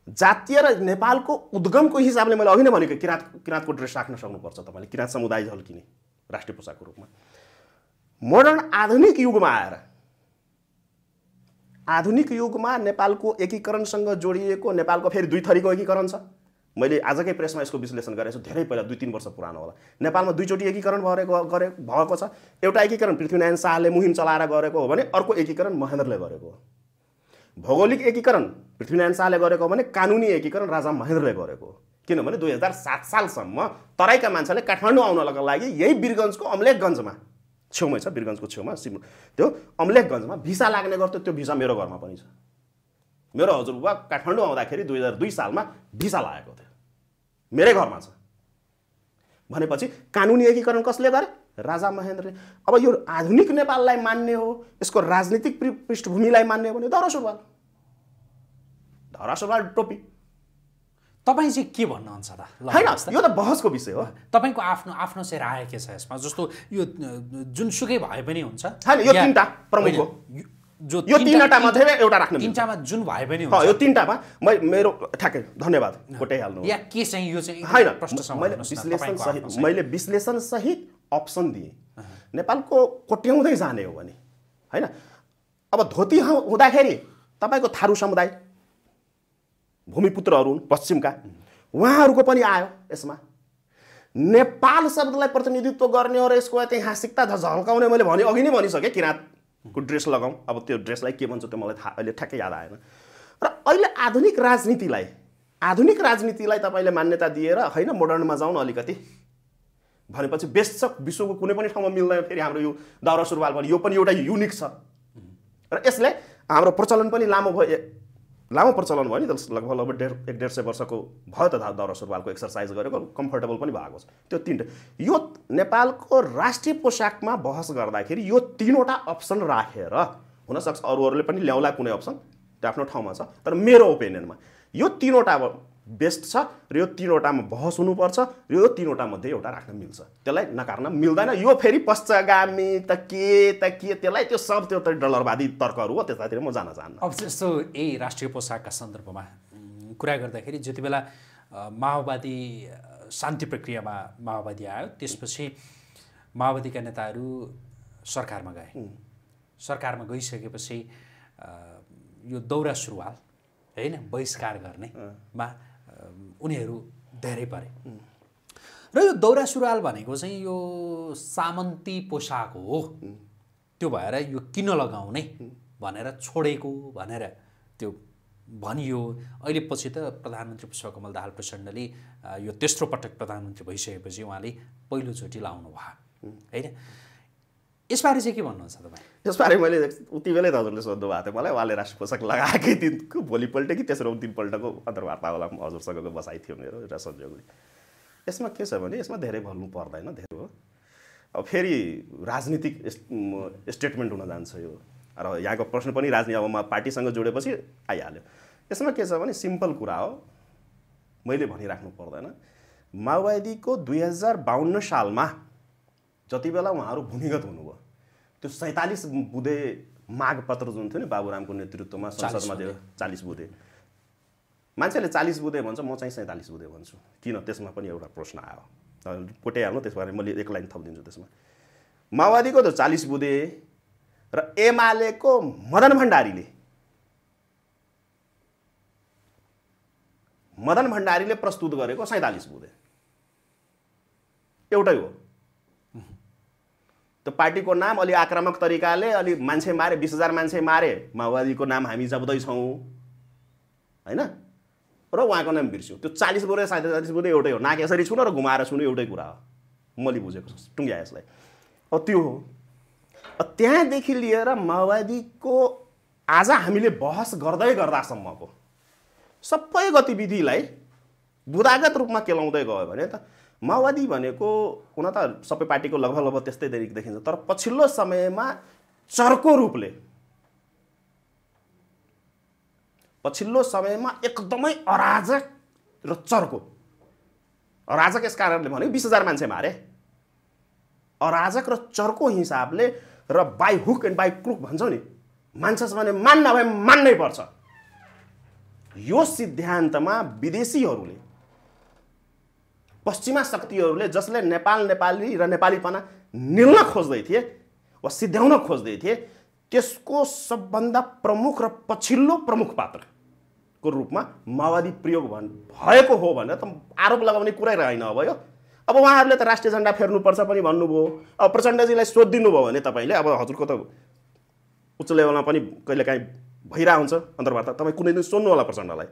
[SPEAKER 1] जातीय र नेपालको उद्गमको हिसाबले मैले अघि नै भनेको किराँत किराँतको ड्रेस राख्न सक्नुपर्छ तपाईँले किराँत समुदाय झल्किने राष्ट्रिय पोसाकको रूपमा मोडर्न आधुनिक युगमा आएर आधुनिक युगमा नेपालको एकीकरणसँग जोडिएको नेपालको फेरि दुई थरीको एकीकरण छ मैले आजकै प्रेसमा यसको विश्लेषण गरेको छु धेरै पहिला दुई तिन वर्ष पुरानो होला नेपालमा दुईचोटि एकीकरण गरेको गरे भएको छ एउटा एकीकरण पृथ्वीनारायण शाहले मुहिम चलाएर गरेको हो भने अर्को एकीकरण महेन्द्रले गरेको हो भौगोलिक एकीकरण पृथ्वीनारायण शाहले गरेको हो भने कानुनी एकीकरण राजा महेन्द्रले गरेको हो किनभने दुई हजार सात सालसम्म तराईका मान्छेले काठमाडौँ आउनका लागि यही वीरगञ्जको अम्लेखगञ्जमा छेउमै छ वीरगञ्जको छेउमा सिम त्यो अम्लेखगञ्जमा भिसा लाग्ने गर्थ्यो त्यो भिसा मेरो घरमा पनि छ मेरो हजुरबुबा काठमाडौँ आउँदाखेरि दुई हजार दुई सालमा भिसा लागेको थियो मेरै घरमा छ भनेपछि कानुनी एकीकरण कसले गरे राजा महेन्द्रले अब यो आधुनिक नेपाललाई मान्ने हो यसको राजनीतिक पृष्ठभूमिलाई मान्ने हो भने धरा
[SPEAKER 2] सुरुवाल टोपी तपाईँ चाहिँ के भन्नुहुन्छ त होइन यो त बहसको विषय हो तपाईँको आफ्नो आफ्नो चाहिँ राय के छ यसमा जस्तो यो जुनसुकै भए पनि हुन्छ यो तिनवटा प्रमुख हो जो यो तिनवटामा मध्ये एउटा राख्नु तिनवटामा जुन भए पनि हुन्छ यो तिनवटामा
[SPEAKER 1] म मेरो ठ्याक्कै धन्यवाद कोट्याइहाल्नु या
[SPEAKER 2] के चाहिँ यो चाहिँ होइन मैले विश्लेषण सहित मैले
[SPEAKER 1] विश्लेषण सहित अप्सन दिएँ नेपालको कोट्याउँदै जाने हो भने होइन अब धोती हुँदाखेरि तपाईँको थारू समुदाय भूमिपुत्रहरू हुन् पश्चिमका उहाँहरूको पनि आयो यसमा नेपाल शब्दलाई प्रतिनिधित्व गर्ने हो र यसको ऐतिहासिकता झल्काउने मैले भने अघि नै भनिसकेँ किराँतको ड्रेस लगाउँ अब त्यो ड्रेसलाई के भन्छ त्यो मलाई थाहा अहिले ठ्याक्कै याद आएन र अहिले आधुनिक राजनीतिलाई आधुनिक राजनीतिलाई तपाईँले मान्यता दिएर होइन मोडर्नमा जाउँ न अलिकति भनेपछि बेसक विश्वको कुनै पनि ठाउँमा मिल्दैन फेरि हाम्रो यो दौरा सुरुवाल पनि यो पनि एउटा युनिक छ र यसले हाम्रो प्रचलन पनि लामो भयो लामो प्रचलन भयो नि त लगभग लगभग डेढ एक डेढ सय वर्षको भयो त दौरा सुरुवालको एक्सर्साइज गरेको कम्फर्टेबल पनि भएको छ त्यो तिनवटा यो नेपालको राष्ट्रिय पोसाकमा बहस गर्दाखेरि यो तिनवटा अप्सन राखेर हुनसक्छ अरूहरूले पनि ल्याउला कुनै अप्सन त्यो आफ्नो ठाउँमा छ तर मेरो ओपिनियनमा यो तिनवटा बेस्ट छ र यो तिनवटामा बहस हुनुपर्छ र यो तिनवटा मध्ये एउटा राख्न मिल्छ त्यसलाई नकार्न मिल्दैन यो फेरि पश्चगामी त के त के त्यसलाई त्यो सब त्यो त डलरवादी तर्कहरू हो त्यतातिर म जान चाहन्न
[SPEAKER 2] अब जस्तो यही राष्ट्रिय पोसाकका सन्दर्भमा कुरा गर्दाखेरि जति बेला माओवादी शान्ति प्रक्रियामा माओवादी आयो त्यसपछि माओवादीका नेताहरू सरकारमा गए सरकारमा गइसकेपछि यो दौरा सुरुवाल होइन बहिष्कार गर्नेमा उनीहरू धेरै परे र यो दौरा सुरुवाल भनेको चाहिँ यो सामन्ती पोसाक हो त्यो भएर यो किन लगाउने भनेर छोडेको भनेर त्यो भनियो अहिले पछि त प्रधानमन्त्री पुष्पकमल दाहाल प्रचण्डले यो तेस्रो पटक प्रधानमन्त्री भइसकेपछि उहाँले पहिलोचोटि लाउनु भयो होइन यसबारे चाहिँ के भन्नुहुन्छ तपाईँ
[SPEAKER 1] यसबारे मैले उति बेलै त हजुरले सोध्नु भएको थियो मलाई उहाँले राष्ट्र पोसाक लगाएकै दिनको भोलिपल्ट कि तेस्रो तिनपल्टको अन्तर्वार्ता होला हजुरसँगको बसाइ थियो मेरो एउटा संयोगले यसमा के छ भने यसमा धेरै भन्नु पर्दैन धेरै हो अब फेरि राजनीतिक स्टेटमेन्ट हुन जान्छ यो र यहाँको प्रश्न पनि राजनीति अब म पार्टीसँग जोडेपछि आइहाल्यो यसमा के छ भने सिम्पल कुरा हो मैले भनिराख्नु पर्दैन माओवादीको दुई हजार बाहन्न सालमा जति बेला उहाँहरू भूमिगत हुनुभयो त्यो सैँतालिस बुधे पत्र जुन थियो नि बाबुरामको नेतृत्वमा संसदमा दियो चालिस बुधे मान्छेले चालिस बुधे भन्छ म चाहिँ सैँतालिस बुधे भन्छु किन त्यसमा पनि एउटा प्रश्न आयो कोट्याइहाल्नु त्यसबारे मैले एक लाइन थपिदिन्छु त्यसमा माओवादीको त चालिस बुधे र एमालेको मदन भण्डारीले मदन भण्डारीले प्रस्तुत गरेको सैँतालिस बुधे एउटै हो त्यो पार्टीको नाम अलि आक्रामक तरिकाले अलि मान्छे मारे बिस हजार मान्छे मारे माओवादीको नाम हामी जप्दैछौँ होइन र उहाँको नाम बिर्स्यौँ त्यो चालिस बुधै चालिस बुढे एउटै हो नाक यसरी छुन र घुमाएर छुनु एउटै कुरा हो मैले बुझेको छु टुङ्ग्या यसलाई अब त्यो हो त्यहाँदेखि लिएर माओवादीको आज हामीले बहस गर्दै गर्दासम्मको सबै गतिविधिलाई बुदागत रूपमा केलाउँदै गयो भने त माओवादी भनेको हुन त सबै पार्टीको लगभग लगभग त्यस्तै देखिन्छ तर पछिल्लो समयमा चर्को रूपले पछिल्लो समयमा एकदमै अराजक र चर्को अराजक यस कारणले भने बिस हजार मान्छे मारे अराजक र चर्को हिसाबले र by hook and by crook भन्छौ नि मान्छेस भने मान्न भए मान्नै पर्छ यो सिद्धान्तमा विदेशीहरूले पश्चिमा शक्तिहरूले जसले नेपाल नेपाली र नेपालीपना निल्न खोज्दै थिए वा सिध्याउन खोज्दै थिए त्यसको सबभन्दा प्रमुख र पछिल्लो प्रमुख पात्रको रूपमा माओवादी प्रयोग भन् भएको हो भनेर त आरोप लगाउने कुरै रहेन अब यो अब उहाँहरूले त राष्ट्रिय झन्डा फेर्नुपर्छ पनि भन्नुभयो अब प्रचण्डजीलाई सोधिदिनु भयो भने तपाईँले अब हजुरको त उच्च लेभलमा पनि कहिलेकाहीँ भइरहेको हुन्छ अन्तर्वार्ता तपाईँ कुनै दिन सोध्नु होला प्रचण्डलाई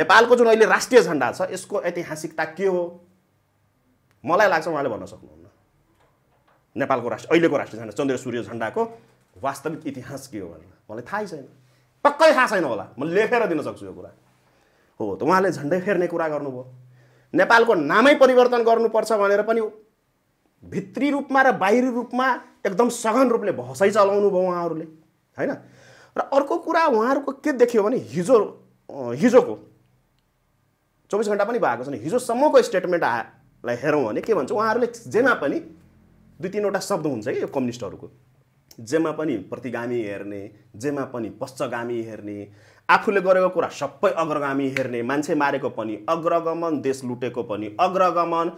[SPEAKER 1] नेपालको जुन अहिले राष्ट्रिय झन्डा छ यसको ऐतिहासिकता के हो मलाई लाग्छ उहाँले भन्न सक्नुहुन्न नेपालको राष्ट्र अहिलेको राष्ट्र झन्डा चन्द्र सूर्य झन्डाको वास्तविक इतिहास के हो भनेर मलाई थाहै छैन पक्कै थाहा छैन होला म लेखेर दिन सक्छु यो कुरा हो त उहाँले झन्डै फेर्ने कुरा गर्नुभयो नेपालको नामै परिवर्तन गर्नुपर्छ भनेर पनि भित्री रूपमा र बाहिरी रूपमा एकदम सघन रूपले भसै चलाउनु भयो उहाँहरूले होइन र अर्को कुरा उहाँहरूको के देखियो भने हिजो हिजोको चौबिस घन्टा पनि भएको छैन हिजोसम्मको स्टेटमेन्ट आ लाई हेरौँ भने के भन्छ उहाँहरूले जेमा पनि दुई तिनवटा शब्द हुन्छ कि यो कम्युनिस्टहरूको जेमा पनि प्रतिगामी हेर्ने जेमा पनि पश्चगामी हेर्ने आफूले गरेको कुरा सबै अग्रगामी हेर्ने मान्छे मारेको पनि अग्रगमन देश लुटेको पनि अग्रगमन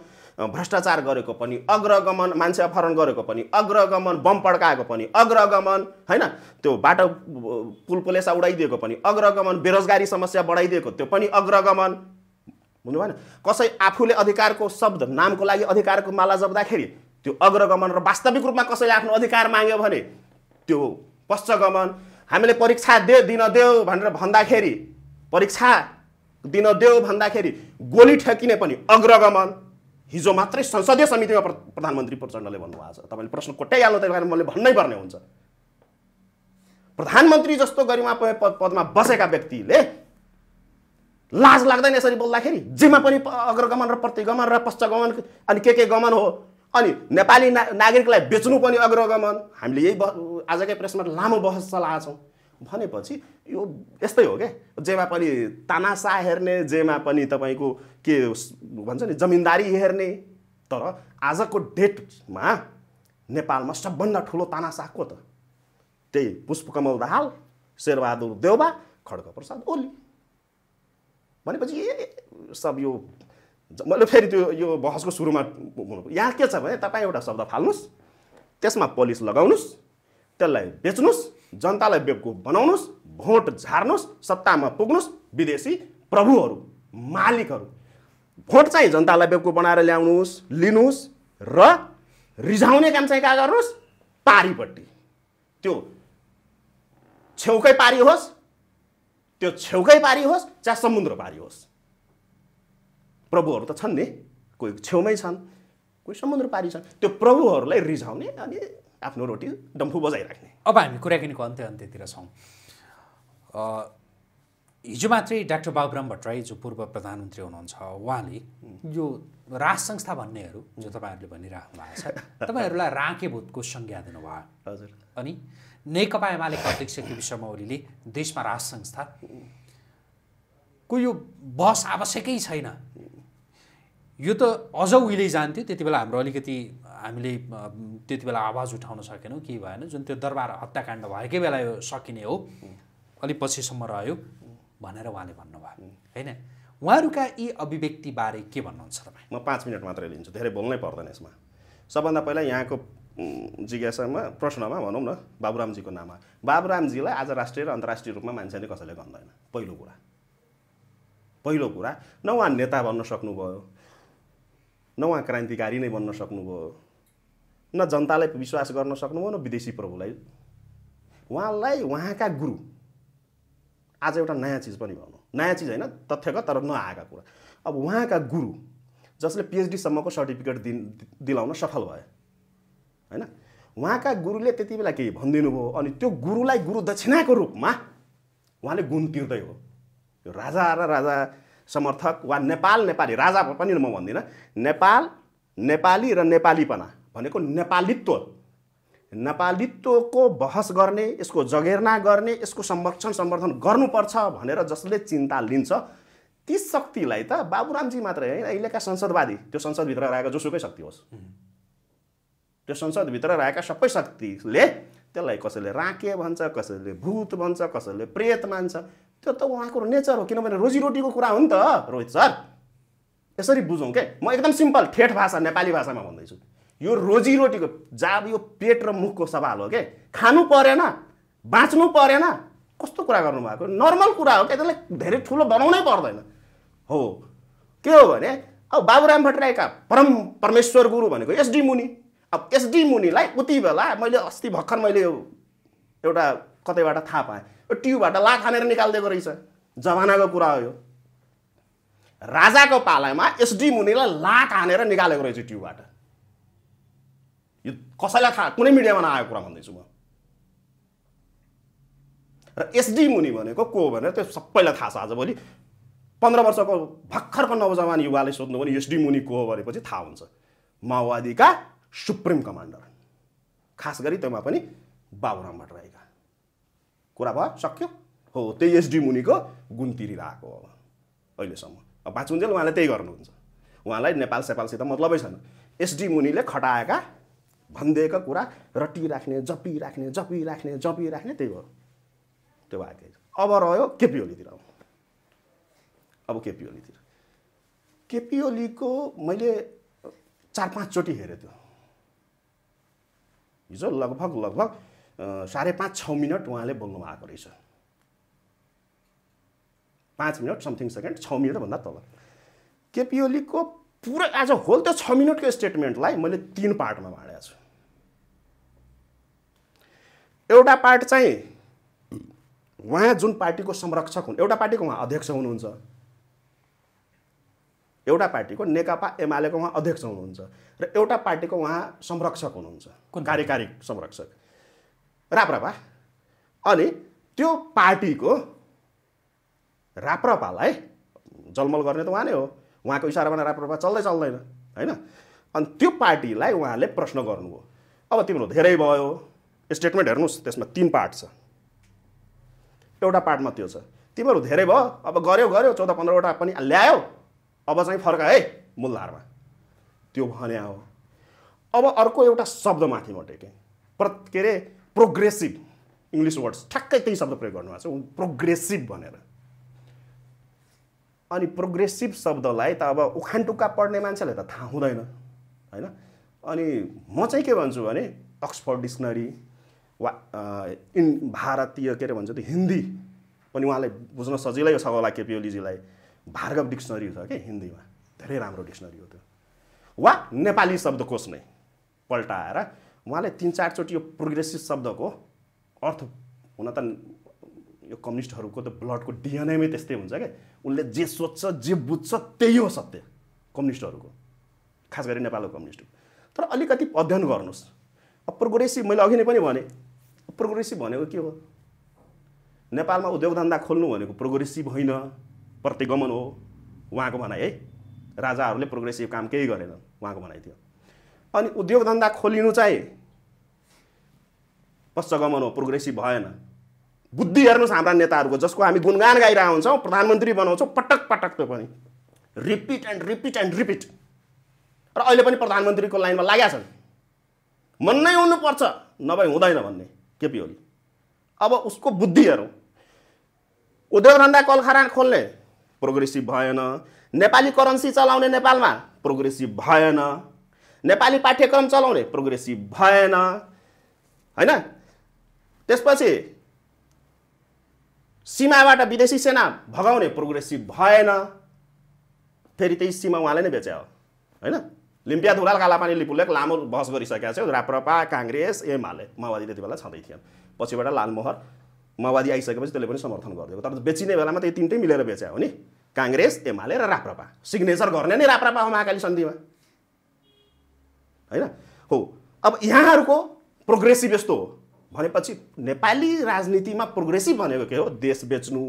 [SPEAKER 1] भ्रष्टाचार गरेको पनि अग्रगमन मान्छे अपहरण गरेको पनि अग्रगमन बम पड्काएको पनि अग्रगमन होइन त्यो बाटो पुल पुलेसा उडाइदिएको पनि अग्रगमन बेरोजगारी समस्या बढाइदिएको त्यो पनि अग्रगमन बुझ्नु भएन कसै आफूले अधिकारको शब्द नामको लागि अधिकारको माला जप्दाखेरि त्यो अग्रगमन र वास्तविक रूपमा कसैले आफ्नो अधिकार माग्यो भने त्यो पश्चगमन हामीले परीक्षा दे दिन देऊ भनेर भन्दाखेरि परीक्षा दिन देऊ भन्दाखेरि गोली ठकिने पनि अग्रगमन हिजो मात्रै संसदीय समितिमा प्रधानमन्त्री प्रचण्डले भन्नुभएको छ तपाईँले प्रश्न कोट्याइहाल्नु त मैले भन्नै पर्ने हुन्छ प्रधानमन्त्री जस्तो गरिमा पदमा बसेका व्यक्तिले लाज लाग्दैन यसरी बोल्दाखेरि जेमा पनि अग्रगमन र प्रतिगमन र पश्चगमन अनि के के गमन हो अनि नेपाली ना नागरिकलाई बेच्नु पनि अग्रगमन हामीले यही आजकै प्रेसमा लामो बहस चलाएको छौँ भनेपछि यो यस्तै हो क्या जेमा पनि तानासा हेर्ने जेमा पनि तपाईँको के भन्छ नि जमिनदारी हेर्ने तर आजको डेटमा नेपालमा सबभन्दा ठुलो तानासा को त त्यही पुष्पकमल दाहाल शेरबहादुर देउबा खड्ग प्रसाद ओली भनेपछि ए सब यो मैले फेरि त्यो यो बहसको सुरुमा यहाँ के छ भने तपाईँ एउटा शब्द फाल्नुहोस् त्यसमा पोलिस लगाउनुहोस् त्यसलाई बेच्नुहोस् जनतालाई बेवकुफ बनाउनुहोस् भोट झार्नुहोस् सत्तामा पुग्नुहोस् विदेशी प्रभुहरू मालिकहरू भोट चाहिँ जनतालाई बेवकुफ बनाएर ल्याउनुहोस् लिनुहोस् र रिझाउने काम चाहिँ कहाँ गर्नुहोस् पारीपट्टि त्यो छेउकै पारी होस् त्यो छेउकै पारी होस् चाहे समुद्र पारी होस् प्रभुहरू त छन् नि कोही छेउमै छन् कोही
[SPEAKER 2] समुद्र पारी छन् त्यो प्रभुहरूलाई रिझाउने अनि आफ्नो रोटी डम्फु बजाइराख्ने अब हामी कुराकानीको अन्त्य अन्त्यतिर छौँ हिजो मात्रै डाक्टर बाबुराम भट्टराई जो पूर्व प्रधानमन्त्री हुनुहुन्छ उहाँले यो राज संस्था भन्नेहरू जो तपाईँहरूले भनिराख्नु भएको छ तपाईँहरूलाई राँके भूतको संज्ञा दिनुभयो हजुर अनि नेकपा एमालेका अध्यक्ष केपी शर्मा ओलीले देशमा राज संस्था को यो बस आवश्यकै छैन यो त अझ उहिले जान्थ्यो त्यति बेला हाम्रो अलिकति हामीले त्यति बेला आवाज उठाउन सकेनौँ केही भएन जुन त्यो दरबार हत्याकाण्ड भएकै बेला यो सकिने हो अलिक पछिसम्म रह्यो भनेर उहाँले भन्नुभयो होइन उहाँहरूका यी अभिव्यक्तिबारे के भन्नुहुन्छ तपाईँ म पाँच मिनट मात्रै लिन्छु धेरै बोल्नै पर्दैन
[SPEAKER 1] यसमा सबभन्दा पहिला यहाँको जिज्ञासामा प्रश्नमा भनौँ न बाबुरामजीको नाममा बाबुरामजीलाई आज राष्ट्रिय र अन्तर्राष्ट्रिय रूपमा मान्छेले कसैले भन्दैन पहिलो कुरा पहिलो कुरा न उहाँ नेता बन्न सक्नुभयो न उहाँ क्रान्तिकारी नै बन्न सक्नुभयो न जनतालाई विश्वास गर्न सक्नुभयो न विदेशी प्रभुलाई उहाँलाई उहाँका गुरु आज एउटा नयाँ चिज पनि भनौँ नयाँ चिज होइन तथ्यगत तर नआएका कुरा अब उहाँका गुरु जसले पिएचडीसम्मको सर्टिफिकेट दि दिलाउन सफल भए होइन उहाँका गुरुले त्यति बेला केही भनिदिनु अनि त्यो गुरुलाई गुरु दक्षिणाको रूपमा उहाँले गुण तिर्दै हो यो राजा र राजा समर्थक वा नेपाल नेपाली राजा पनि म भन्दिनँ नेपाल नेपाली र नेपालीपना भनेको नेपालित्व नेपालित्वको बहस गर्ने यसको जगेर्ना गर्ने यसको संरक्षण सम्वर्धन गर्नुपर्छ भनेर जसले चिन्ता लिन्छ ती शक्तिलाई त बाबुरामजी मात्रै होइन अहिलेका संसदवादी त्यो संसदभित्र रहेको जोसुकै शक्ति होस् त्यो संसदभित्र रहेका सबै शक्तिले त्यसलाई कसैले राके भन्छ कसैले भूत भन्छ कसैले प्रेत मान्छ त्यो त उहाँको नेचर हो किनभने रोजीरोटीको कुरा हो नि त रोहित सर यसरी बुझौँ के म एकदम सिम्पल ठेठ भाषा नेपाली भाषामा भन्दैछु यो रोजीरोटीको जाब यो पेट र मुखको सवाल हो के खानु परेन बाँच्नु परेन कस्तो कुरा गर्नुभएको नर्मल कुरा हो क्या त्यसलाई धेरै ठुलो बनाउनै पर्दैन हो के हो भने अब बाबुराम भट्टराईका परम परमेश्वर गुरु भनेको एसडी मुनि अब एसडी मुनिलाई उति बेला मैले अस्ति भर्खर मैले एउटा कतैबाट थाहा पाएँ ट्युबबाट ला खानेर निकालिदिएको रहेछ जमानाको कुरा हो यो राजाको पालामा एसडी मुनिलाई लाख हानेर निकालेको रहेछ ट्युबबाट यो कसैलाई थाहा कुनै मिडियामा नआएको कुरा भन्दैछु म र एसडी मुनि भनेको को हो भनेर त्यो सबैलाई थाहा छ आजभोलि पन्ध्र वर्षको भर्खरको नवजवान युवाले सोध्नु भने एसडी मुनि को हो भनेपछि थाहा हुन्छ माओवादीका सुप्रिम कमान्डर खास गरी त्योमा पनि बाबुराम भट्टराईका कुरा भयो सक्यो हो त्यही एसडी मुनिको गुन्तिरिरहेको हो अहिलेसम्म अब बाँचुन्जेल उहाँले त्यही गर्नुहुन्छ उहाँलाई नेपाल सेपालसित मतलबै छैन एसडी मुनिले खटाएका भनिदिएका कुरा रटिराख्ने जपिराख्ने जपिराख्ने जपिराख्ने त्यही हो त्यो भएको अब रह्यो केपी ओलीतिर अब केपी ओलीतिर केपी ओलीको मैले चार पाँचचोटि हेरेँ त्यो हिजो लगभग लगभग साढे पाँच छ मिनट उहाँले बोल्नु भएको रहेछ पाँच मिनट समथिङ सेकेन्ड छ मिनटभन्दा तल केपी ओलीको पुरै अ होल त्यो छ मिनटको स्टेटमेन्टलाई मैले तिन पार्टमा बाँडेको छु एउटा पार्ट चाहिँ उहाँ जुन पार्टीको संरक्षक हुन् एउटा पार्टीको उहाँ अध्यक्ष हुनुहुन्छ एउटा पार्टीको नेकपा एमालेको उहाँ अध्यक्ष हुनुहुन्छ र एउटा पार्टीको उहाँ संरक्षक हुनुहुन्छ कार्यकारी संरक्षक राप्रपा अनि त्यो पार्टीको राप्रपालाई जलमल गर्ने त उहाँ नै हो उहाँको इसारामा राप्रपा चल्दै चल्दैन होइन अनि त्यो पार्टीलाई उहाँले प्रश्न गर्नुभयो अब तिम्रो धेरै भयो स्टेटमेन्ट हेर्नुहोस् त्यसमा तिन पार्ट छ एउटा पार्टमा त्यो छ तिमीहरू धेरै भयो अब गऱ्यौ गऱ्यौ चौध पन्ध्रवटा पनि ल्यायो अब चाहिँ फर्क है मूलधारमा त्यो भने हो अब अर्को एउटा शब्दमाथि म टेकेँ प्र के अरे प्रोग्रेसिभ इङ्ग्लिस वर्ड्स ठ्याक्कै त्यही शब्द प्रयोग गर्नुभएको छ प्रोग्रेसिभ भनेर अनि प्रोग्रेसिभ शब्दलाई त अब उखान टुक्का पढ्ने मान्छेलाई त थाहा हुँदैन होइन अनि म चाहिँ के भन्छु भने अक्सफोर्ड डिक्सनरी वा इन भारतीय के अरे भन्छ त्यो हिन्दी पनि उहाँलाई बुझ्न सजिलै छ होला केपिओलीजीलाई भार्गव डिक्सनरी छ कि हिन्दीमा धेरै राम्रो डिक्सनरी हो त्यो वा नेपाली शब्दकोश नै पल्टाएर उहाँले तिन चारचोटि यो प्रोग्रेसिभ शब्दको अर्थ हुन त यो कम्युनिस्टहरूको त ब्लडको डिएनएमै त्यस्तै हुन्छ क्या उनले जे सोध्छ जे बुझ्छ त्यही हो सत्य कम्युनिस्टहरूको खास गरी नेपालको कम्युनिस्ट तर अलिकति अध्ययन गर्नुहोस् अब प्रोग्रेसिभ मैले अघि नै पनि भनेँ प्रोग्रेसिभ भनेको के हो नेपालमा उद्योग धन्दा खोल्नु भनेको प्रोग्रेसिभ होइन प्रतिगमन हो उहाँको भनाइ है राजाहरूले प्रोग्रेसिभ काम केही गरेन उहाँको भनाइ थियो अनि उद्योग धन्दा खोलिनु चाहिँ पश्चगमन हो प्रोग्रेसिभ भएन बुद्धि हेर्नुहोस् हाम्रा नेताहरूको जसको हामी गुणगान गाइरहेको हुन्छौँ प्रधानमन्त्री बनाउँछौँ पटक पटक त्यो पनि repeat and repeat and repeat र अहिले पनि प्रधानमन्त्रीको लाइनमा लागेका छन् मन नै हुनुपर्छ नभए हुँदैन भन्ने केपी ओली अब उसको बुद्धि हेरौँ उद्योग धन्दा कलखाना खोल्ने प्रोग्रेसिभ भएन नेपाली करेन्सी चलाउने नेपालमा प्रोग्रेसिभ भएन नेपाली पाठ्यक्रम चलाउने प्रोग्रेसिभ भएन होइन त्यसपछि सीमाबाट विदेशी सेना भगाउने प्रोग्रेसिभ भएन फेरि त्यही सीमा उहाँले नै बेच्यो होइन लिम्पिया धुलाल कालापानी लिपुलेक लामो बहस गरिसकेको थियो राप्रपा काङ्ग्रेस एमाले माओवादी त्यति बेला छँदै थिएन पछिबाट लालमोहर माओवादी आइसकेपछि त्यसले पनि समर्थन गरिदिएको तर बेचिने बेलामा त्यही तिनटै मिलेर बेच्यो हो नि काङ्ग्रेस एमाले र राप्रपा सिग्नेचर गर्ने नै राप्रपा हो महाकाली सन्धिमा होइन हो अब यहाँहरूको प्रोग्रेसिभ यस्तो हो भनेपछि नेपाली राजनीतिमा प्रोग्रेसिभ भनेको के हो देश बेच्नु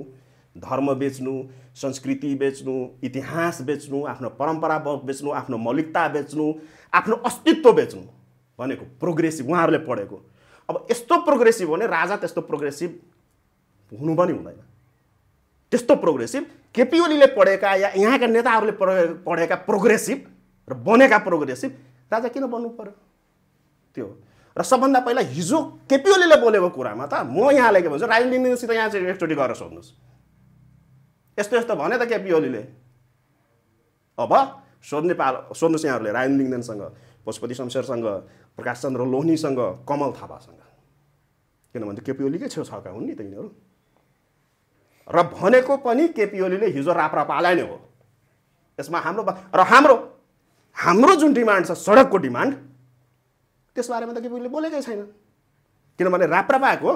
[SPEAKER 1] धर्म बेच्नु संस्कृति बेच्नु इतिहास बेच्नु आफ्नो परम्परा बेच्नु आफ्नो मौलिकता बेच्नु आफ्नो अस्तित्व बेच्नु भनेको प्रोग्रेसिभ उहाँहरूले पढेको अब यस्तो प्रोग्रेसिभ हो भने राजा त्यस्तो प्रोग्रेसिभ हुनु पनि हुँदैन त्यस्तो प्रोग्रेसिभ केपी ओलीले पढेका या यहाँका नेताहरूले पढेका प्रोग्रेसिभ र बनेका प्रोग्रेसिभ राजा किन बन्नु पऱ्यो त्यो र सबभन्दा पहिला हिजो केपी ओलीले बोलेको कुरामा त म यहाँलाई के भन्छु राजनीतिसित यहाँ चाहिँ एकचोटि गरेर सोध्नुहोस् यस्तो यस्तो भने त केपी ओलीले अब सोध्ने पाल सोध्नुहोस् यहाँहरूले राजेन्द्र लिङ्गदेनसँग पशुपति शमशेरसँग प्रकाश चन्द्र लोहनीसँग कमल थापासँग किनभने केपी ओलीकै छेउछाउका हुन् नि त यिनीहरू र भनेको पनि केपी ओलीले हिजो पाला नै हो यसमा हाम्रो र हाम्रो हाम्रो जुन डिमान्ड छ सडकको डिमान्ड त्यसबारेमा त केपी ओलीले बोलेकै छैन किनभने राप्रपाको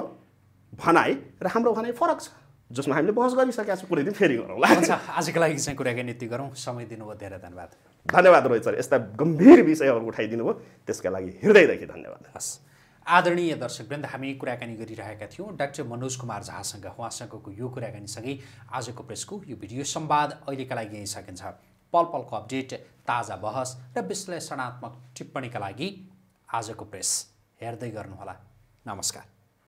[SPEAKER 2] भनाइ र हाम्रो भनाइ फरक छ जसमा हामीले बहस गरिसकेका छौँ कुनै दिन फेरि गरौँ गरौँला आजको लागि चाहिँ कुराकानी यति गरौँ समय दिनुभयो धेरै धन्यवाद
[SPEAKER 1] धन्यवाद रोहित सर यस्ता गम्भीर विषयहरू उठाइदिनु भयो त्यसका लागि हृदयदेखि धन्यवाद हस्
[SPEAKER 2] आदरणीय दर्शकवृन्द हामी कुराकानी गरिरहेका थियौँ डाक्टर मनोज कुमार झासँग उहाँसँगको यो कुराकानीसँगै आजको प्रेसको यो भिडियो सम्वाद अहिलेका लागि यहीँ सकिन्छ पल पलको अपडेट ताजा बहस र विश्लेषणात्मक टिप्पणीका लागि आजको प्रेस हेर्दै गर्नुहोला नमस्कार